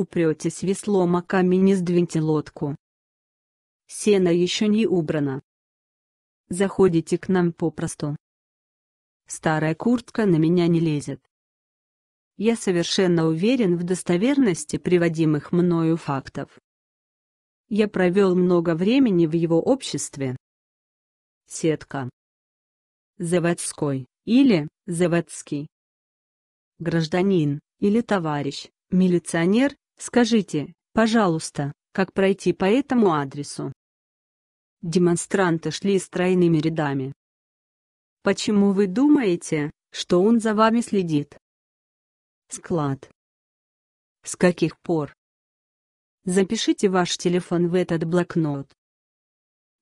Упретесь веслом а камень не сдвиньте лодку. Сено еще не убрано. Заходите к нам попросту. Старая куртка на меня не лезет. Я совершенно уверен в достоверности приводимых мною фактов. Я провел много времени в его обществе. Сетка. Заводской, или, заводский. Гражданин, или товарищ, милиционер, Скажите, пожалуйста, как пройти по этому адресу? Демонстранты шли стройными рядами. Почему вы думаете, что он за вами следит? Склад. С каких пор? Запишите ваш телефон в этот блокнот.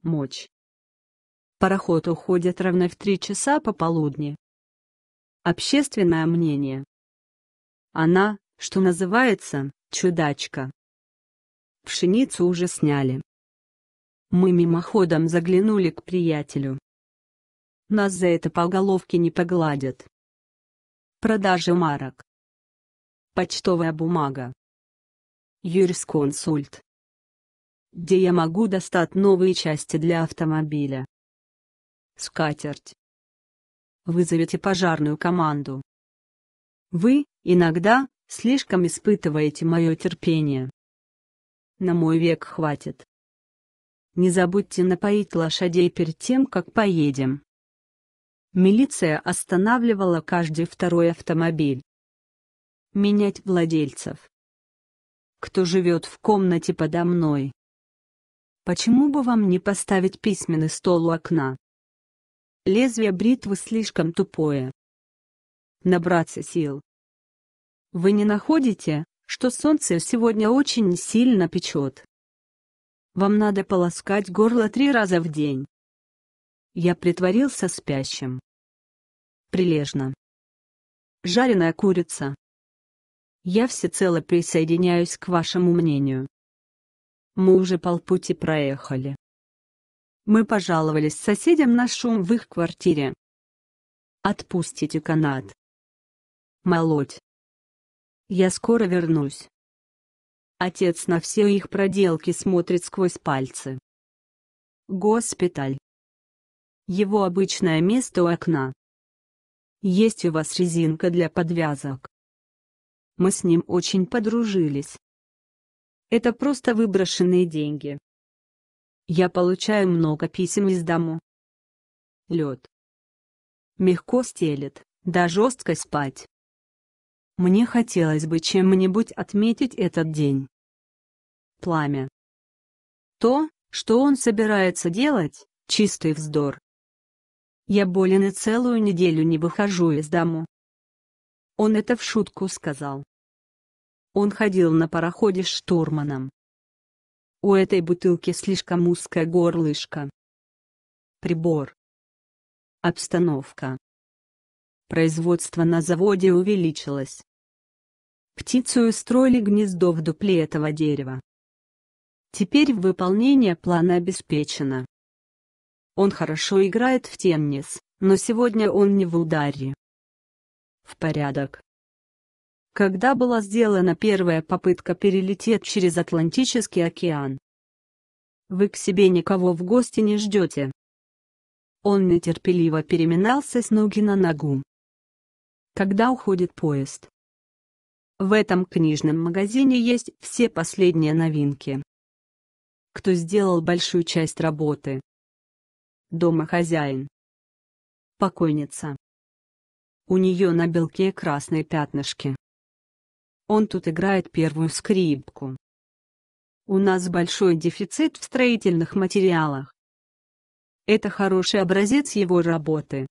Мочь. Пароход уходит ровно в три часа пополудни. Общественное мнение. Она, что называется, Чудачка. Пшеницу уже сняли. Мы мимоходом заглянули к приятелю. Нас за это по головке не погладят. Продажа марок. Почтовая бумага. Юрисконсульт. Где я могу достать новые части для автомобиля? Скатерть. Вызовите пожарную команду. Вы, иногда, Слишком испытываете мое терпение. На мой век хватит. Не забудьте напоить лошадей перед тем, как поедем. Милиция останавливала каждый второй автомобиль. Менять владельцев. Кто живет в комнате подо мной? Почему бы вам не поставить письменный стол у окна? Лезвие бритвы слишком тупое. Набраться сил. Вы не находите, что солнце сегодня очень сильно печет? Вам надо полоскать горло три раза в день. Я притворился спящим. Прилежно. Жареная курица. Я всецело присоединяюсь к вашему мнению. Мы уже полпути проехали. Мы пожаловались соседям на шум в их квартире. Отпустите канат. Молоть. Я скоро вернусь. Отец на все их проделки смотрит сквозь пальцы. Госпиталь. Его обычное место у окна. Есть у вас резинка для подвязок. Мы с ним очень подружились. Это просто выброшенные деньги. Я получаю много писем из дому. Лед. Мягко стелет, да жестко спать. Мне хотелось бы чем-нибудь отметить этот день. Пламя. То, что он собирается делать, чистый вздор. Я болен и целую неделю не выхожу из дому. Он это в шутку сказал. Он ходил на пароходе штурманом. У этой бутылки слишком узкая горлышко. Прибор. Обстановка. Производство на заводе увеличилось. Птицы устроили гнездо в дупле этого дерева. Теперь выполнение плана обеспечено. Он хорошо играет в теннис, но сегодня он не в ударе. В порядок. Когда была сделана первая попытка перелететь через Атлантический океан? Вы к себе никого в гости не ждете. Он нетерпеливо переминался с ноги на ногу. Когда уходит поезд? В этом книжном магазине есть все последние новинки. Кто сделал большую часть работы? Домохозяин. Покойница. У нее на белке красные пятнышки. Он тут играет первую скрипку. У нас большой дефицит в строительных материалах. Это хороший образец его работы.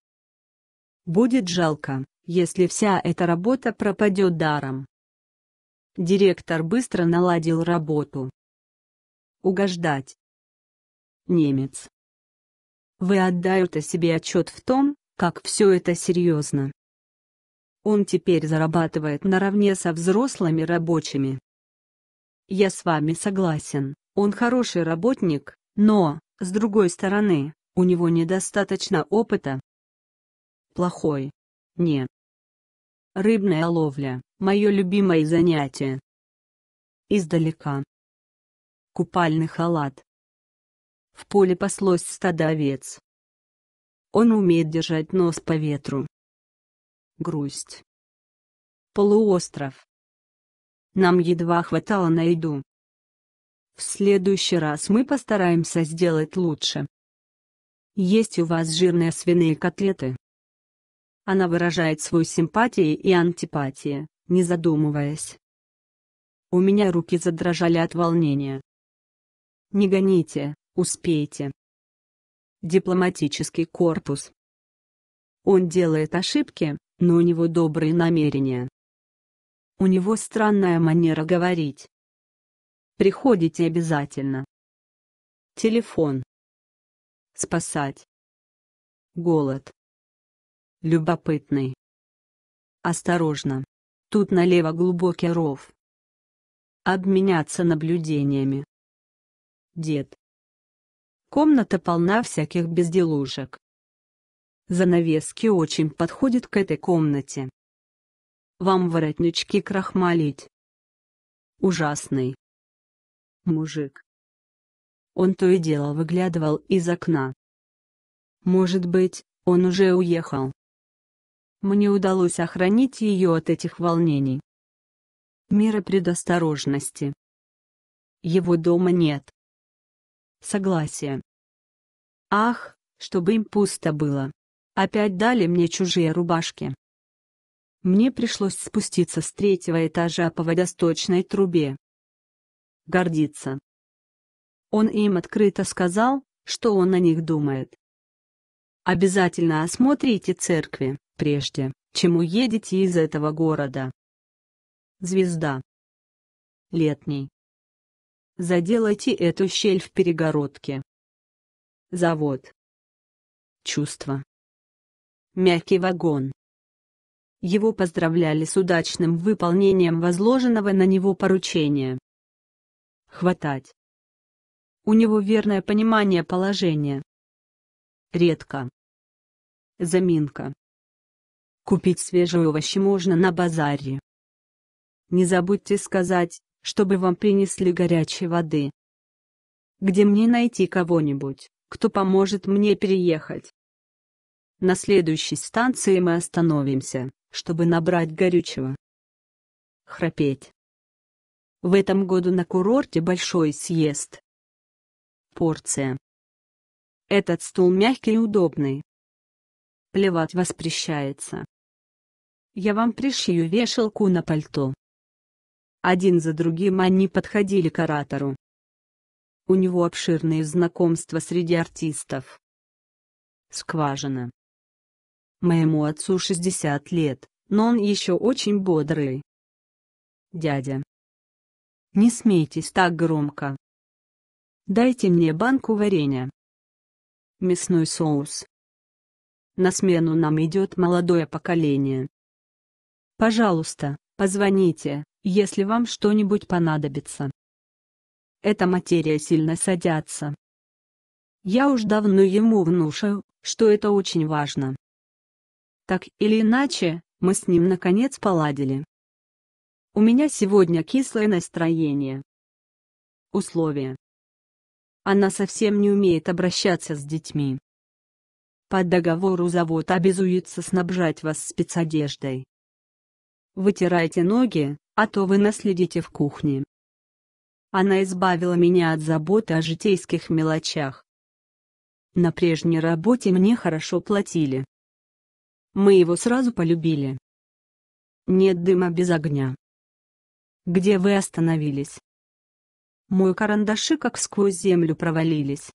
Будет жалко, если вся эта работа пропадет даром. Директор быстро наладил работу. Угождать. Немец. Вы отдаете себе отчет в том, как все это серьезно. Он теперь зарабатывает наравне со взрослыми рабочими. Я с вами согласен, он хороший работник, но, с другой стороны, у него недостаточно опыта. Плохой. Не. Рыбная ловля. Мое любимое занятие. Издалека. Купальный халат. В поле паслось стадо овец. Он умеет держать нос по ветру. Грусть. Полуостров. Нам едва хватало на еду. В следующий раз мы постараемся сделать лучше. Есть у вас жирные свиные котлеты? Она выражает свою симпатии и антипатии не задумываясь. У меня руки задрожали от волнения. Не гоните, успейте. Дипломатический корпус. Он делает ошибки, но у него добрые намерения. У него странная манера говорить. Приходите обязательно. Телефон. Спасать. Голод. Любопытный. Осторожно. Тут налево глубокий ров. Обменяться наблюдениями. Дед. Комната полна всяких безделушек. Занавески очень подходят к этой комнате. Вам воротнички крахмалить. Ужасный. Мужик. Он то и дело выглядывал из окна. Может быть, он уже уехал мне удалось охранить ее от этих волнений. Меры предосторожности. Его дома нет. Согласие. Ах, чтобы им пусто было. Опять дали мне чужие рубашки. Мне пришлось спуститься с третьего этажа по водосточной трубе. Гордиться. Он им открыто сказал, что он о них думает. Обязательно осмотрите церкви прежде, чем уедете из этого города. Звезда. Летний. Заделайте эту щель в перегородке. Завод. Чувство. Мягкий вагон. Его поздравляли с удачным выполнением возложенного на него поручения. Хватать. У него верное понимание положения. Редко. Заминка. Купить свежие овощи можно на базаре. Не забудьте сказать, чтобы вам принесли горячей воды. Где мне найти кого-нибудь, кто поможет мне переехать? На следующей станции мы остановимся, чтобы набрать горючего. Храпеть. В этом году на курорте большой съезд. Порция. Этот стул мягкий и удобный. Плевать воспрещается. Я вам пришью вешалку на пальто. Один за другим они подходили к оратору. У него обширные знакомства среди артистов. Скважина. Моему отцу 60 лет, но он еще очень бодрый. Дядя. Не смейтесь так громко. Дайте мне банку варенья. Мясной соус. На смену нам идет молодое поколение. Пожалуйста, позвоните, если вам что-нибудь понадобится. Эта материя сильно садятся. Я уж давно ему внушаю, что это очень важно. Так или иначе, мы с ним наконец поладили. У меня сегодня кислое настроение. Условие. Она совсем не умеет обращаться с детьми. По договору завод обязуется снабжать вас спецодеждой, Вытирайте ноги, а то вы наследите в кухне. Она избавила меня от заботы о житейских мелочах. На прежней работе мне хорошо платили. Мы его сразу полюбили. Нет дыма без огня. Где вы остановились? Мой карандаши как сквозь землю провалились.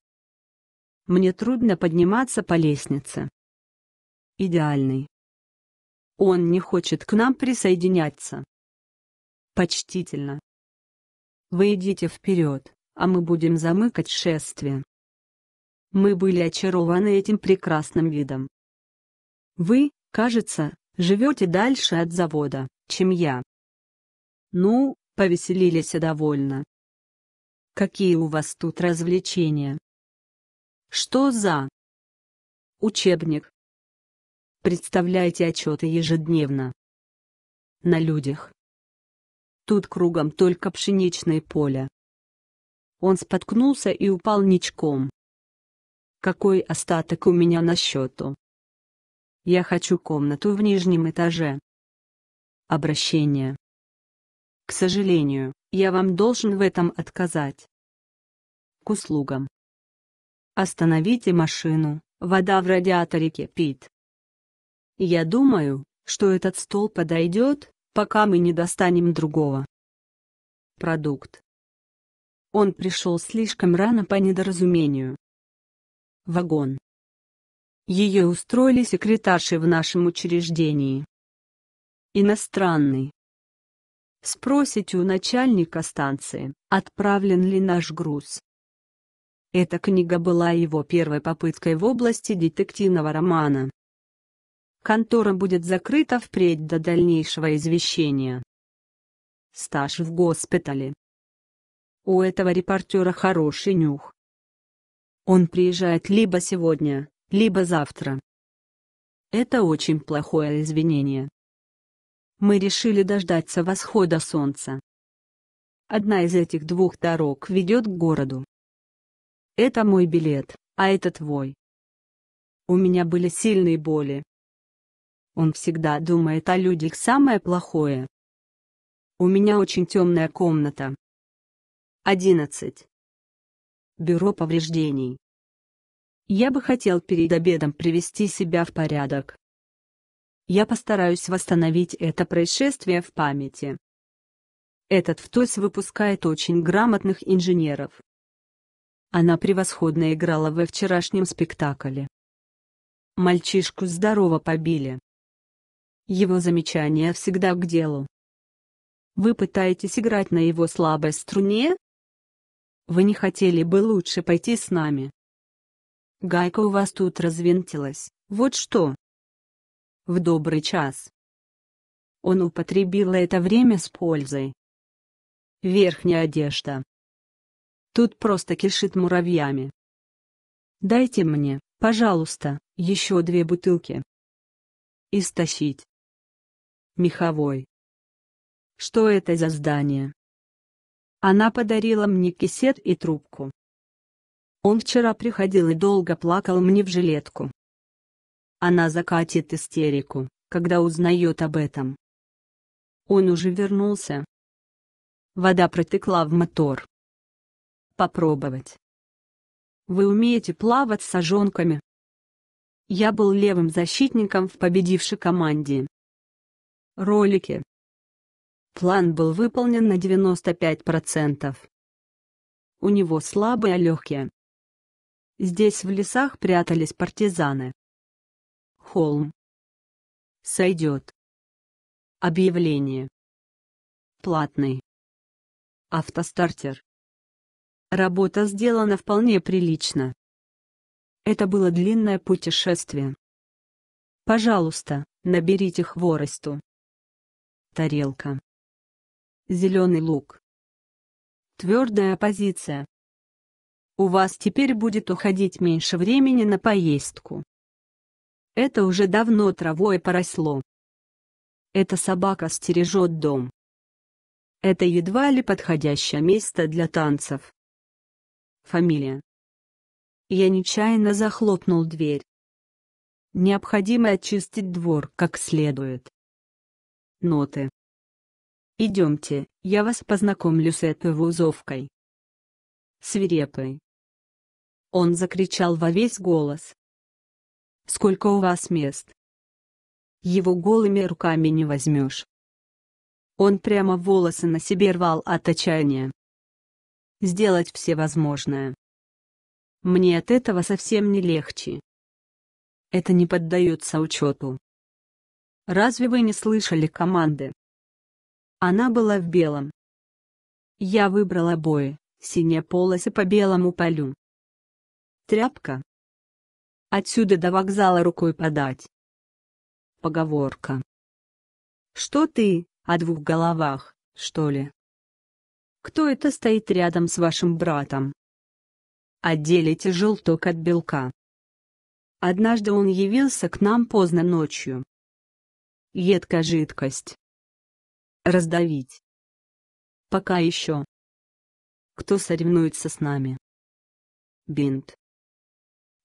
Мне трудно подниматься по лестнице. Идеальный. Он не хочет к нам присоединяться. Почтительно. Вы идите вперед, а мы будем замыкать шествие. Мы были очарованы этим прекрасным видом. Вы, кажется, живете дальше от завода, чем я. Ну, повеселились довольно. Какие у вас тут развлечения? Что за? Учебник. Представляйте отчеты ежедневно. На людях. Тут кругом только пшеничное поле. Он споткнулся и упал ничком. Какой остаток у меня на счету? Я хочу комнату в нижнем этаже. Обращение. К сожалению, я вам должен в этом отказать. К услугам. Остановите машину, вода в радиаторе кипит. Я думаю, что этот стол подойдет, пока мы не достанем другого. Продукт. Он пришел слишком рано по недоразумению. Вагон. Ее устроили секретарши в нашем учреждении. Иностранный. Спросите у начальника станции, отправлен ли наш груз. Эта книга была его первой попыткой в области детективного романа контора будет закрыта впредь до дальнейшего извещения. Стаж в госпитале. У этого репортера хороший нюх. Он приезжает либо сегодня, либо завтра. Это очень плохое извинение. Мы решили дождаться восхода солнца. Одна из этих двух дорог ведет к городу. Это мой билет, а это твой. У меня были сильные боли, он всегда думает о людях самое плохое. У меня очень темная комната. 11. Бюро повреждений. Я бы хотел перед обедом привести себя в порядок. Я постараюсь восстановить это происшествие в памяти. Этот ВТОС выпускает очень грамотных инженеров. Она превосходно играла во вчерашнем спектакле. Мальчишку здорово побили. Его замечания всегда к делу. Вы пытаетесь играть на его слабой струне? Вы не хотели бы лучше пойти с нами? Гайка у вас тут развинтилась, вот что. В добрый час. Он употребил это время с пользой. Верхняя одежда. Тут просто кишит муравьями. Дайте мне, пожалуйста, еще две бутылки. Истощить. Меховой. Что это за здание? Она подарила мне кисет и трубку. Он вчера приходил и долго плакал мне в жилетку. Она закатит истерику, когда узнает об этом. Он уже вернулся. Вода протекла в мотор. Попробовать. Вы умеете плавать с сожонками? Я был левым защитником в победившей команде ролики. План был выполнен на 95%. У него слабые легкие. Здесь в лесах прятались партизаны. Холм. Сойдет. Объявление. Платный. Автостартер. Работа сделана вполне прилично. Это было длинное путешествие. Пожалуйста, наберите хворосту тарелка, зеленый лук, твердая позиция. У вас теперь будет уходить меньше времени на поездку. Это уже давно травой поросло. Эта собака стережет дом. Это едва ли подходящее место для танцев. Фамилия. Я нечаянно захлопнул дверь. Необходимо очистить двор как следует ноты. Идемте, я вас познакомлю с этой вузовкой. Свирепой. Он закричал во весь голос. Сколько у вас мест? Его голыми руками не возьмешь. Он прямо волосы на себе рвал от отчаяния. Сделать все возможное. Мне от этого совсем не легче. Это не поддается учету. Разве вы не слышали команды? Она была в белом. Я выбрал обои, синие полосы по белому полю. Тряпка. Отсюда до вокзала рукой подать. Поговорка. Что ты, о двух головах, что ли? Кто это стоит рядом с вашим братом? Отделите желток от белка. Однажды он явился к нам поздно ночью. Едкая жидкость. Раздавить. Пока еще. Кто соревнуется с нами? Бинт.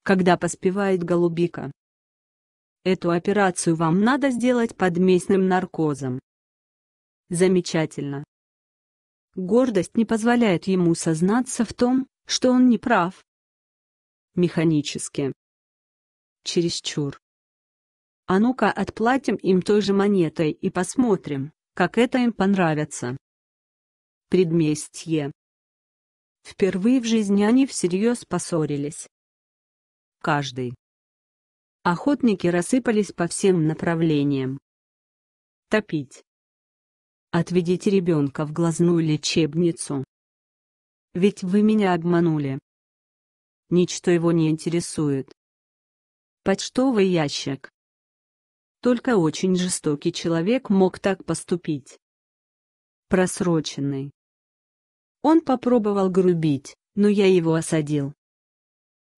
Когда поспевает голубика? Эту операцию вам надо сделать под местным наркозом. Замечательно. Гордость не позволяет ему сознаться в том, что он не прав. Механически. Чересчур. А ну-ка отплатим им той же монетой и посмотрим, как это им понравится. Предместье. Впервые в жизни они всерьез поссорились. Каждый. Охотники рассыпались по всем направлениям. Топить. Отведите ребенка в глазную лечебницу. Ведь вы меня обманули. Ничто его не интересует. Почтовый ящик. Только очень жестокий человек мог так поступить. Просроченный. Он попробовал грубить, но я его осадил.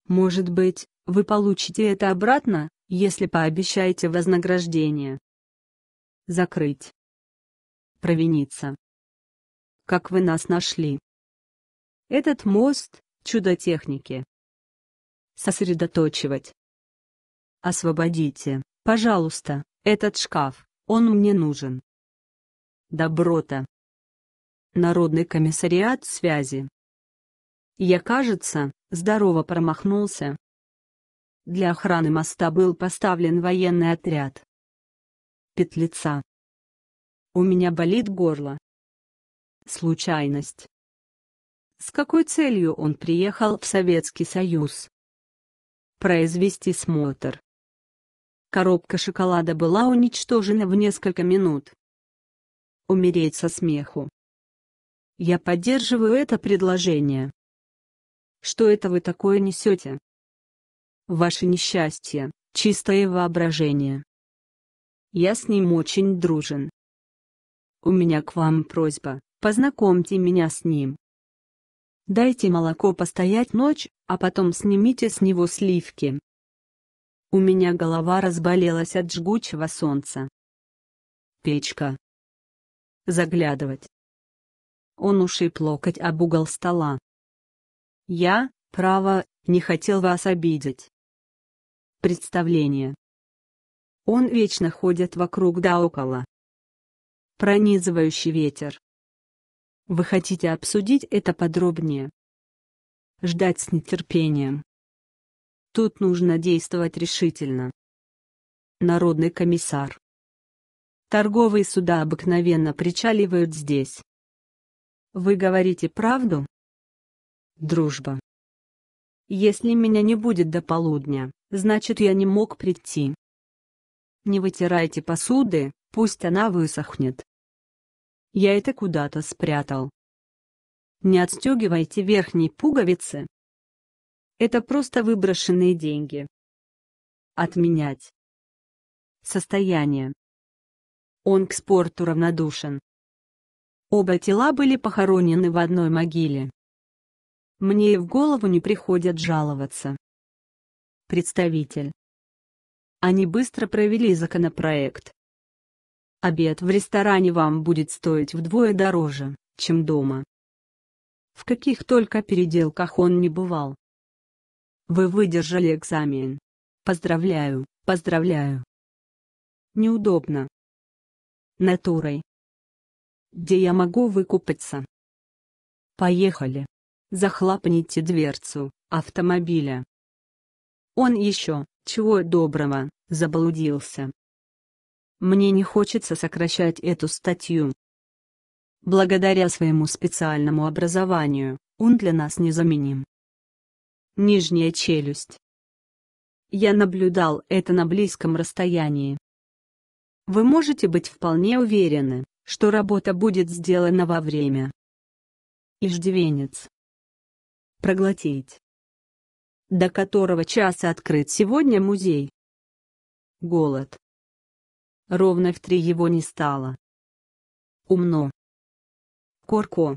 Может быть, вы получите это обратно, если пообещаете вознаграждение. Закрыть. Провиниться. Как вы нас нашли? Этот мост — чудо техники. Сосредоточивать. Освободите. Пожалуйста, этот шкаф, он мне нужен. Доброта. Народный комиссариат связи. Я, кажется, здорово промахнулся. Для охраны моста был поставлен военный отряд. Петлица. У меня болит горло. Случайность. С какой целью он приехал в Советский Союз? Произвести смотр. Коробка шоколада была уничтожена в несколько минут. Умереть со смеху. Я поддерживаю это предложение. Что это вы такое несете? Ваше несчастье, чистое воображение. Я с ним очень дружен. У меня к вам просьба, познакомьте меня с ним. Дайте молоко постоять ночь, а потом снимите с него сливки. У меня голова разболелась от жгучего солнца. Печка. Заглядывать. Он ушиб локоть об угол стола. Я, право, не хотел вас обидеть. Представление. Он вечно ходит вокруг да около. Пронизывающий ветер. Вы хотите обсудить это подробнее? Ждать с нетерпением. Тут нужно действовать решительно. Народный комиссар. Торговые суда обыкновенно причаливают здесь. Вы говорите правду? Дружба. Если меня не будет до полудня, значит я не мог прийти. Не вытирайте посуды, пусть она высохнет. Я это куда-то спрятал. Не отстегивайте верхние пуговицы, это просто выброшенные деньги. Отменять. Состояние. Он к спорту равнодушен. Оба тела были похоронены в одной могиле. Мне и в голову не приходят жаловаться. Представитель. Они быстро провели законопроект. Обед в ресторане вам будет стоить вдвое дороже, чем дома. В каких только переделках он не бывал. Вы выдержали экзамен. Поздравляю, поздравляю. Неудобно. Натурой. Где я могу выкупаться? Поехали. Захлопните дверцу автомобиля. Он еще, чего доброго, заблудился. Мне не хочется сокращать эту статью. Благодаря своему специальному образованию, он для нас незаменим нижняя челюсть. Я наблюдал это на близком расстоянии. Вы можете быть вполне уверены, что работа будет сделана во время. Иждивенец. Проглотить. До которого часа открыт сегодня музей? Голод. Ровно в три его не стало. Умно. Корко.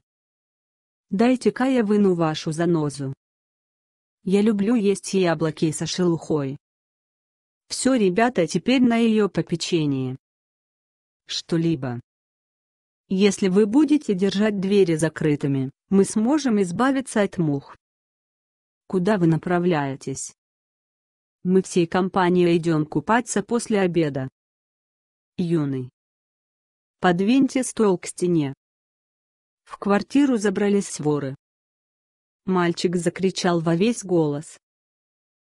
Дайте-ка я выну вашу занозу. Я люблю есть яблоки со шелухой. Все, ребята, теперь на ее попечение. Что-либо. Если вы будете держать двери закрытыми, мы сможем избавиться от мух. Куда вы направляетесь? Мы всей компанией идем купаться после обеда. Юный. Подвиньте стол к стене. В квартиру забрались воры. Мальчик закричал во весь голос.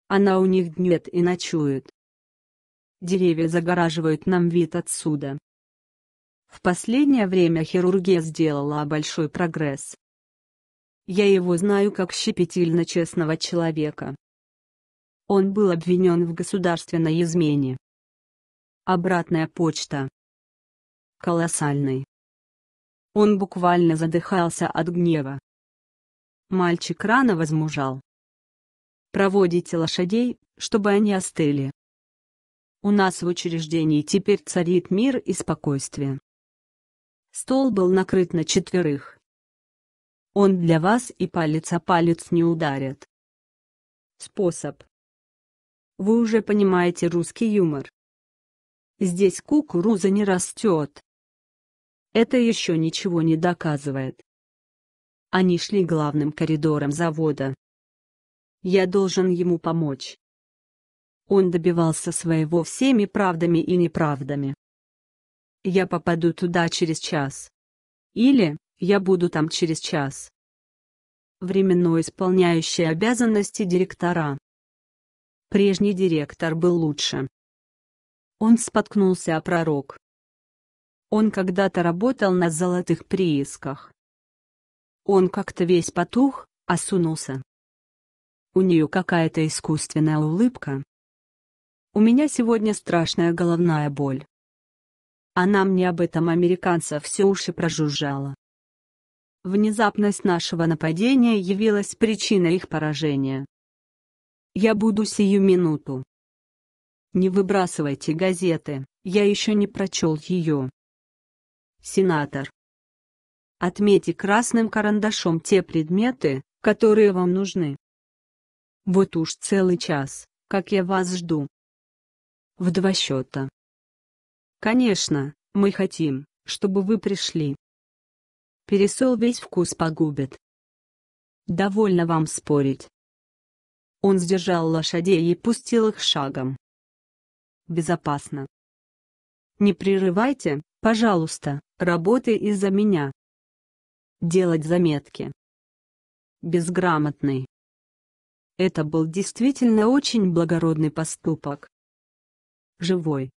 Она у них днет и ночует. Деревья загораживают нам вид отсюда. В последнее время хирургия сделала большой прогресс. Я его знаю как щепетильно честного человека. Он был обвинен в государственной измене. Обратная почта. Колоссальный. Он буквально задыхался от гнева. Мальчик рано возмужал. Проводите лошадей, чтобы они остыли. У нас в учреждении теперь царит мир и спокойствие. Стол был накрыт на четверых. Он для вас и палец о палец не ударит. Способ. Вы уже понимаете русский юмор. Здесь кукуруза не растет. Это еще ничего не доказывает. Они шли главным коридором завода. Я должен ему помочь. Он добивался своего всеми правдами и неправдами. Я попаду туда через час. Или, я буду там через час. Временно исполняющий обязанности директора. Прежний директор был лучше. Он споткнулся о пророк. Он когда-то работал на золотых приисках. Он как-то весь потух, осунулся. У нее какая-то искусственная улыбка. У меня сегодня страшная головная боль. Она мне об этом американца все уши прожужжала. Внезапность нашего нападения явилась причиной их поражения. Я буду сию минуту. Не выбрасывайте газеты, я еще не прочел ее. Сенатор. Отметьте красным карандашом те предметы, которые вам нужны. Вот уж целый час, как я вас жду. В два счета. Конечно, мы хотим, чтобы вы пришли. Пересол весь вкус погубит. Довольно вам спорить. Он сдержал лошадей и пустил их шагом. Безопасно. Не прерывайте, пожалуйста, работы из-за меня делать заметки. Безграмотный. Это был действительно очень благородный поступок. Живой.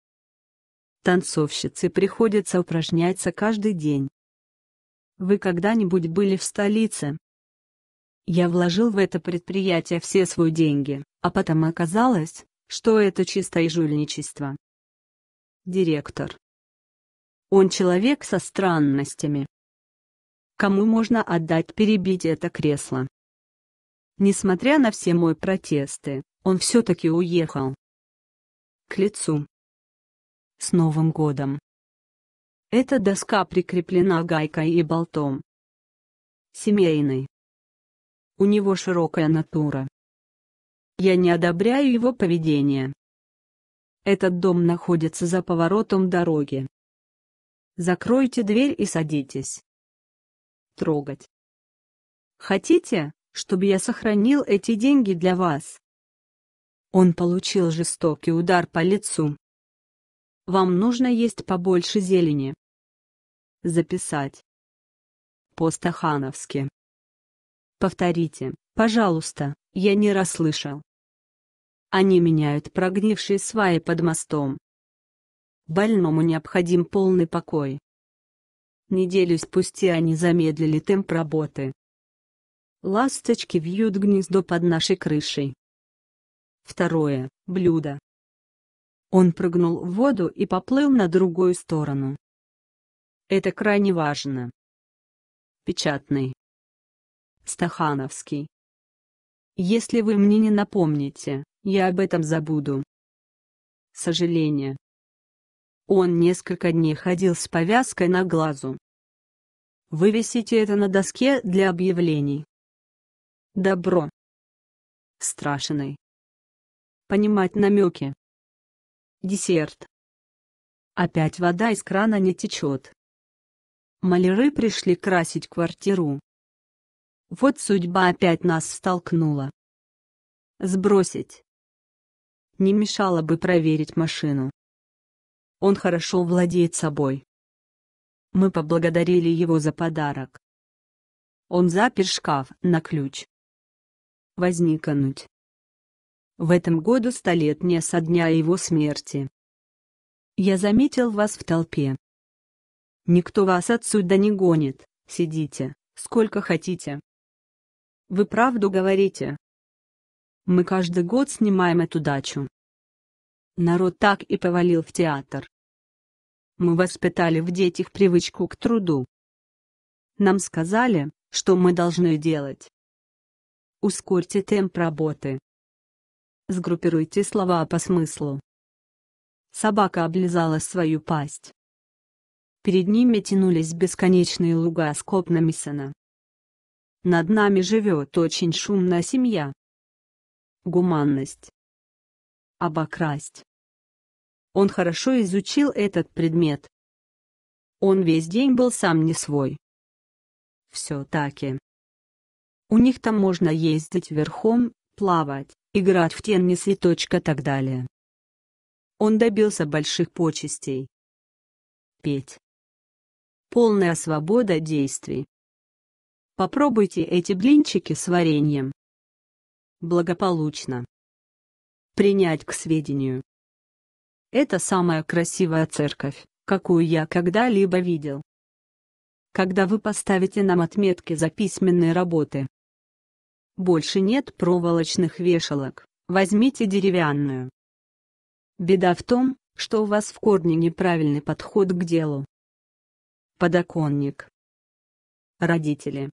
Танцовщицы приходится упражняться каждый день. Вы когда-нибудь были в столице? Я вложил в это предприятие все свои деньги, а потом оказалось, что это чистое жульничество. Директор. Он человек со странностями кому можно отдать перебить это кресло. Несмотря на все мои протесты, он все-таки уехал. К лицу. С Новым годом. Эта доска прикреплена гайкой и болтом. Семейный. У него широкая натура. Я не одобряю его поведение. Этот дом находится за поворотом дороги. Закройте дверь и садитесь трогать. Хотите, чтобы я сохранил эти деньги для вас? Он получил жестокий удар по лицу. Вам нужно есть побольше зелени. Записать. По-стахановски. Повторите, пожалуйста, я не расслышал. Они меняют прогнившие сваи под мостом. Больному необходим полный покой. Неделю спустя они замедлили темп работы. Ласточки вьют гнездо под нашей крышей. Второе – блюдо. Он прыгнул в воду и поплыл на другую сторону. Это крайне важно. Печатный. Стахановский. Если вы мне не напомните, я об этом забуду. Сожаление. Он несколько дней ходил с повязкой на глазу. Вывесите это на доске для объявлений. Добро. Страшный. Понимать намеки. Десерт. Опять вода из крана не течет. Маляры пришли красить квартиру. Вот судьба опять нас столкнула. Сбросить. Не мешало бы проверить машину. Он хорошо владеет собой. Мы поблагодарили его за подарок. Он запер шкаф на ключ. Возникануть. В этом году столетняя со дня его смерти. Я заметил вас в толпе. Никто вас отсюда не гонит, сидите, сколько хотите. Вы правду говорите. Мы каждый год снимаем эту дачу. Народ так и повалил в театр. Мы воспитали в детях привычку к труду. Нам сказали, что мы должны делать. Ускорьте темп работы. Сгруппируйте слова по смыслу. Собака облизала свою пасть. Перед ними тянулись бесконечные луга с копнами сена. Над нами живет очень шумная семья. Гуманность. Обокрасть. Он хорошо изучил этот предмет. Он весь день был сам не свой. Все таки. У них там можно ездить верхом, плавать, играть в теннис и точка так далее. Он добился больших почестей. Петь. Полная свобода действий. Попробуйте эти блинчики с вареньем. Благополучно. Принять к сведению. Это самая красивая церковь, какую я когда-либо видел. Когда вы поставите нам отметки за письменные работы. Больше нет проволочных вешалок, возьмите деревянную. Беда в том, что у вас в корне неправильный подход к делу. Подоконник. Родители.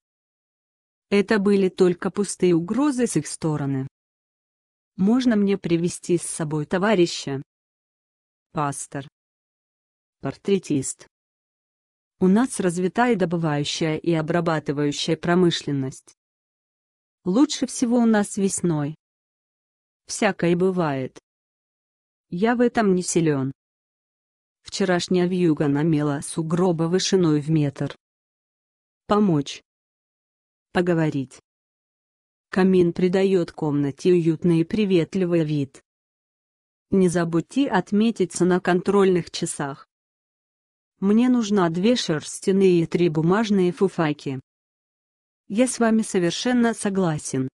Это были только пустые угрозы с их стороны. Можно мне привести с собой товарища, Пастор. Портретист. У нас развита и добывающая и обрабатывающая промышленность. Лучше всего у нас весной. Всякое бывает. Я в этом не силен. Вчерашняя вьюга намела сугроба вышиной в метр. Помочь. Поговорить. Камин придает комнате уютный и приветливый вид. Не забудьте отметиться на контрольных часах. Мне нужна две шерстяные и три бумажные фуфайки. Я с вами совершенно согласен.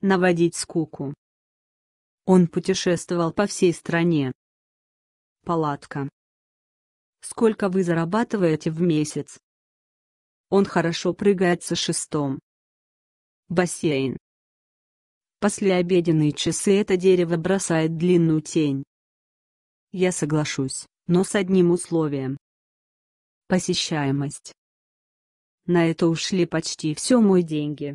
Наводить скуку. Он путешествовал по всей стране. Палатка. Сколько вы зарабатываете в месяц? Он хорошо прыгает со шестом. Бассейн послеобеденные часы это дерево бросает длинную тень. Я соглашусь, но с одним условием. Посещаемость. На это ушли почти все мои деньги.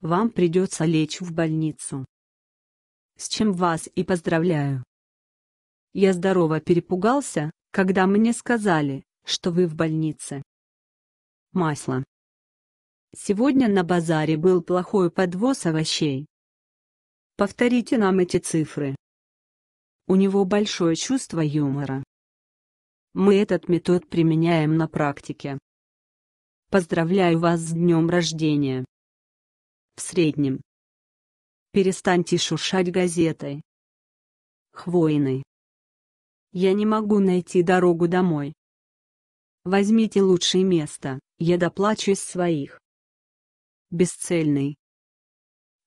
Вам придется лечь в больницу. С чем вас и поздравляю. Я здорово перепугался, когда мне сказали, что вы в больнице. Масло. Сегодня на базаре был плохой подвоз овощей. Повторите нам эти цифры. У него большое чувство юмора. Мы этот метод применяем на практике. Поздравляю вас с днем рождения. В среднем. Перестаньте шуршать газетой. Хвойный. Я не могу найти дорогу домой. Возьмите лучшее место, я доплачу из своих. Бесцельный.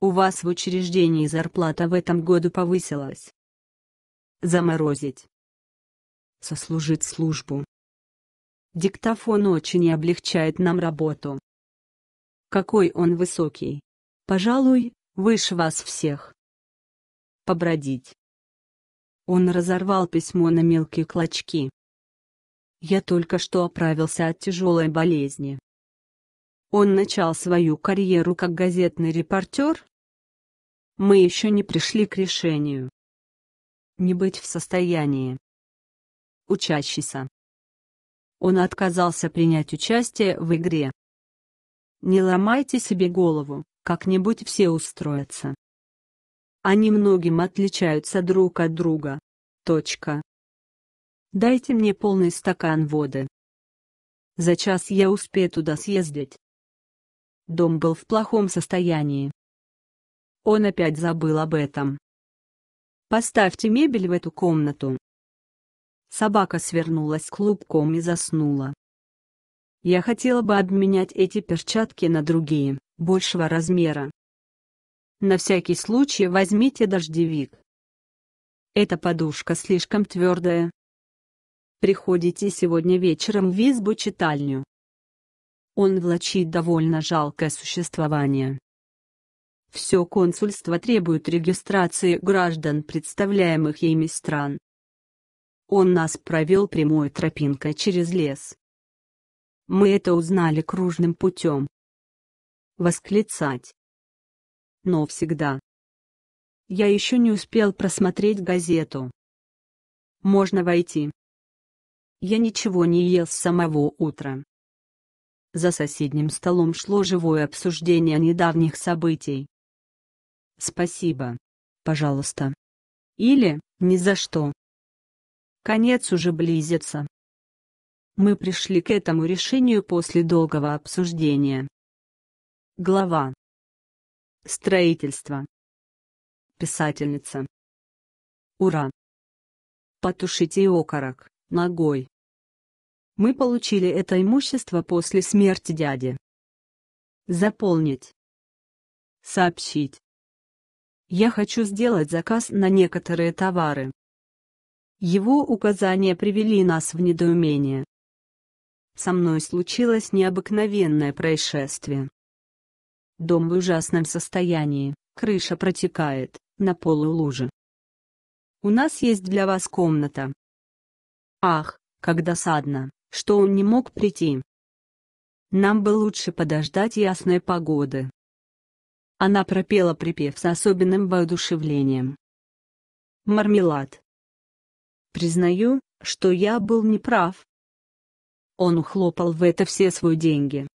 У вас в учреждении зарплата в этом году повысилась. Заморозить. Сослужить службу. Диктофон очень облегчает нам работу. Какой он высокий. Пожалуй, выше вас всех. Побродить. Он разорвал письмо на мелкие клочки. Я только что оправился от тяжелой болезни. Он начал свою карьеру как газетный репортер, мы еще не пришли к решению. Не быть в состоянии. Учащийся. Он отказался принять участие в игре. Не ломайте себе голову, как-нибудь все устроятся. Они многим отличаются друг от друга. Точка. Дайте мне полный стакан воды. За час я успею туда съездить. Дом был в плохом состоянии. Он опять забыл об этом. Поставьте мебель в эту комнату. Собака свернулась клубком и заснула. Я хотела бы обменять эти перчатки на другие, большего размера. На всякий случай возьмите дождевик. Эта подушка слишком твердая. Приходите сегодня вечером в избу-читальню. Он влачит довольно жалкое существование. Все консульство требует регистрации граждан представляемых ими стран. Он нас провел прямой тропинкой через лес. Мы это узнали кружным путем. Восклицать. Но всегда. Я еще не успел просмотреть газету. Можно войти. Я ничего не ел с самого утра. За соседним столом шло живое обсуждение недавних событий. «Спасибо. Пожалуйста». Или «Ни за что». Конец уже близится. Мы пришли к этому решению после долгого обсуждения. Глава. Строительство. Писательница. Ура! Потушите окорок, ногой. Мы получили это имущество после смерти дяди. Заполнить. Сообщить. Я хочу сделать заказ на некоторые товары. Его указания привели нас в недоумение. Со мной случилось необыкновенное происшествие. Дом в ужасном состоянии, крыша протекает, на полу лужи. У нас есть для вас комната. Ах, как досадно, что он не мог прийти. Нам бы лучше подождать ясной погоды. Она пропела припев с особенным воодушевлением. Мармелад. Признаю, что я был неправ. Он ухлопал в это все свои деньги.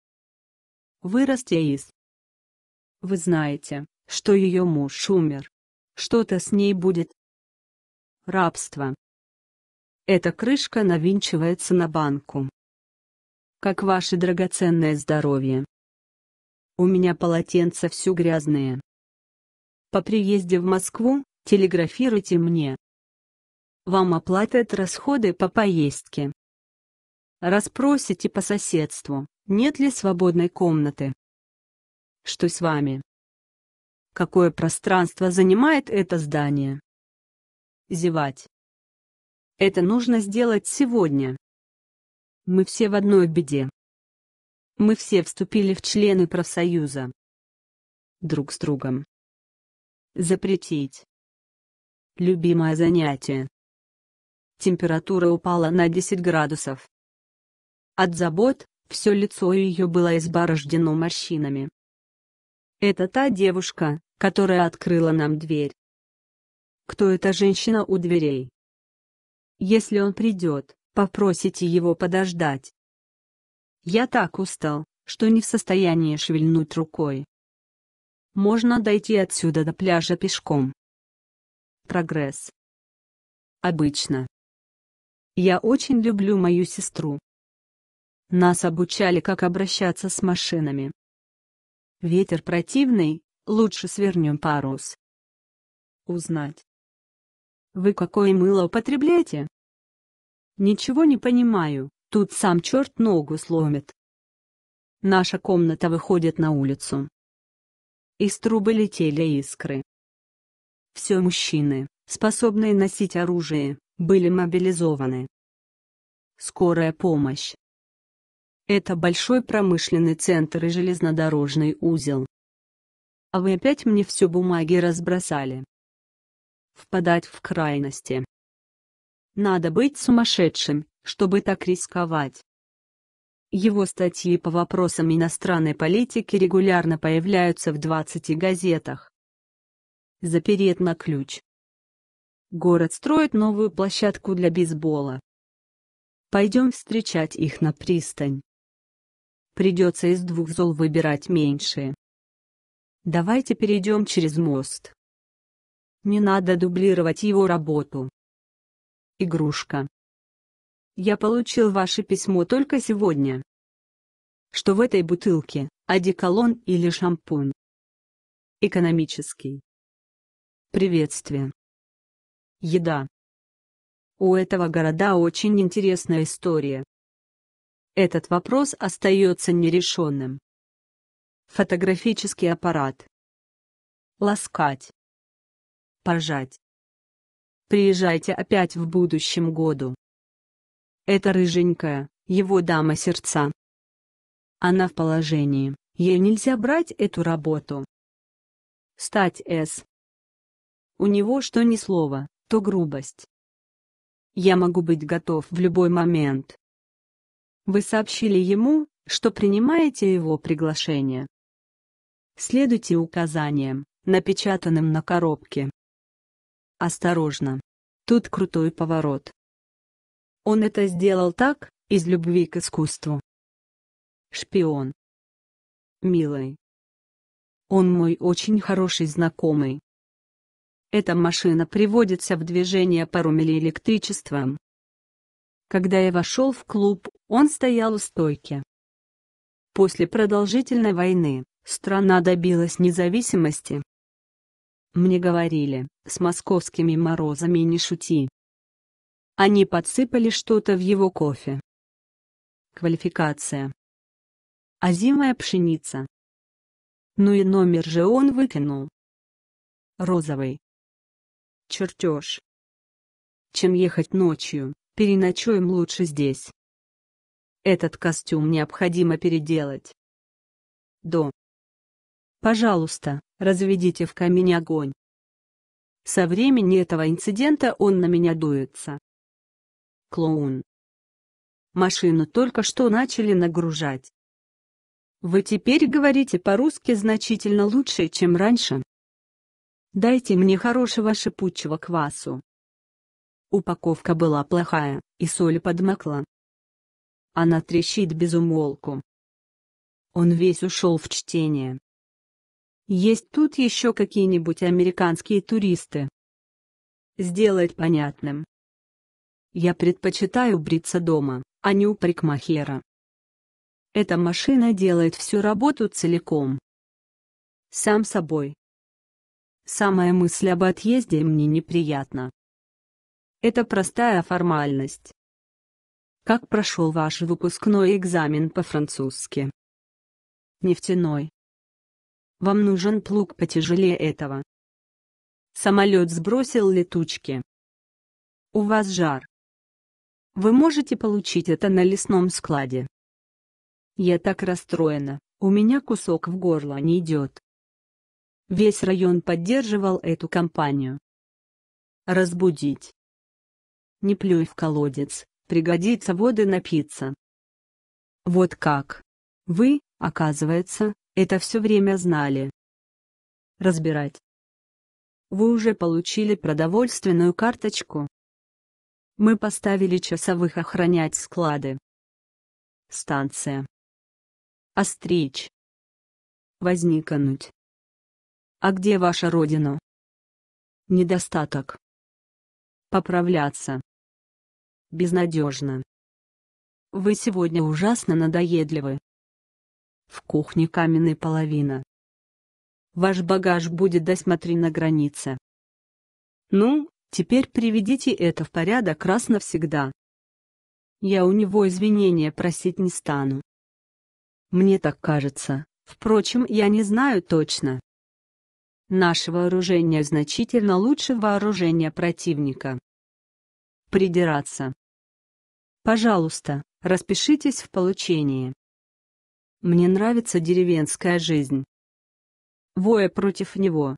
Вырастя из. Вы знаете, что ее муж умер. Что-то с ней будет. Рабство. Эта крышка навинчивается на банку. Как ваше драгоценное здоровье. У меня полотенца все грязные. По приезде в Москву, телеграфируйте мне. Вам оплатят расходы по поездке. Распросите по соседству, нет ли свободной комнаты. Что с вами? Какое пространство занимает это здание? Зевать. Это нужно сделать сегодня. Мы все в одной беде. Мы все вступили в члены профсоюза. Друг с другом. Запретить. Любимое занятие. Температура упала на 10 градусов. От забот, все лицо ее было изборождено морщинами. Это та девушка, которая открыла нам дверь. Кто эта женщина у дверей? Если он придет, попросите его подождать. Я так устал, что не в состоянии шевельнуть рукой. Можно дойти отсюда до пляжа пешком. Прогресс. Обычно. Я очень люблю мою сестру. Нас обучали, как обращаться с машинами. Ветер противный, лучше свернем парус. Узнать. Вы какое мыло употребляете? Ничего не понимаю. Тут сам черт ногу сломит. Наша комната выходит на улицу. Из трубы летели искры. Все мужчины, способные носить оружие, были мобилизованы. Скорая помощь. Это большой промышленный центр и железнодорожный узел. А вы опять мне все бумаги разбросали. Впадать в крайности. Надо быть сумасшедшим, чтобы так рисковать. Его статьи по вопросам иностранной политики регулярно появляются в 20 газетах. Заперет на ключ. Город строит новую площадку для бейсбола. Пойдем встречать их на пристань. Придется из двух зол выбирать меньшие. Давайте перейдем через мост. Не надо дублировать его работу. Игрушка. Я получил ваше письмо только сегодня. Что в этой бутылке, одеколон или шампунь? Экономический. Приветствие. Еда. У этого города очень интересная история. Этот вопрос остается нерешенным. Фотографический аппарат. Ласкать. Пожать. Приезжайте опять в будущем году. Это рыженькая, его дама сердца. Она в положении, ей нельзя брать эту работу. Стать С. У него что ни слово, то грубость. Я могу быть готов в любой момент. Вы сообщили ему, что принимаете его приглашение. Следуйте указаниям, напечатанным на коробке. Осторожно. Тут крутой поворот. Он это сделал так, из любви к искусству. Шпион. Милый. Он мой очень хороший знакомый. Эта машина приводится в движение паромили электричеством. Когда я вошел в клуб, он стоял у стойки. После продолжительной войны, страна добилась независимости. Мне говорили, с московскими морозами не шути. Они подсыпали что-то в его кофе. Квалификация. Озимая пшеница. Ну и номер же он выкинул. Розовый. Чертеж. Чем ехать ночью, переночуем лучше здесь. Этот костюм необходимо переделать. До. Пожалуйста, разведите в камине огонь. Со времени этого инцидента он на меня дуется клоун. Машину только что начали нагружать. Вы теперь говорите по-русски значительно лучше, чем раньше. Дайте мне хорошего шипучего квасу. Упаковка была плохая, и соль подмокла. Она трещит без умолку. Он весь ушел в чтение. Есть тут еще какие-нибудь американские туристы? Сделать понятным, я предпочитаю бриться дома, а не у парикмахера. Эта машина делает всю работу целиком. Сам собой. Самая мысль об отъезде мне неприятна. Это простая формальность. Как прошел ваш выпускной экзамен по-французски? Нефтяной. Вам нужен плуг потяжелее этого. Самолет сбросил летучки. У вас жар. Вы можете получить это на лесном складе. Я так расстроена, у меня кусок в горло не идет. Весь район поддерживал эту кампанию. Разбудить. Не плюй в колодец, пригодится воды напиться. Вот как. Вы, оказывается, это все время знали. Разбирать. Вы уже получили продовольственную карточку? Мы поставили часовых охранять склады. Станция. Остричь. Возникнуть. А где ваша родина? Недостаток. Поправляться. Безнадежно. Вы сегодня ужасно надоедливы. В кухне каменная половина. Ваш багаж будет досмотрен на границе. Ну, Теперь приведите это в порядок раз навсегда. Я у него извинения просить не стану. Мне так кажется, впрочем, я не знаю точно. Наше вооружение значительно лучше вооружения противника. Придираться. Пожалуйста, распишитесь в получении. Мне нравится деревенская жизнь. Воя против него.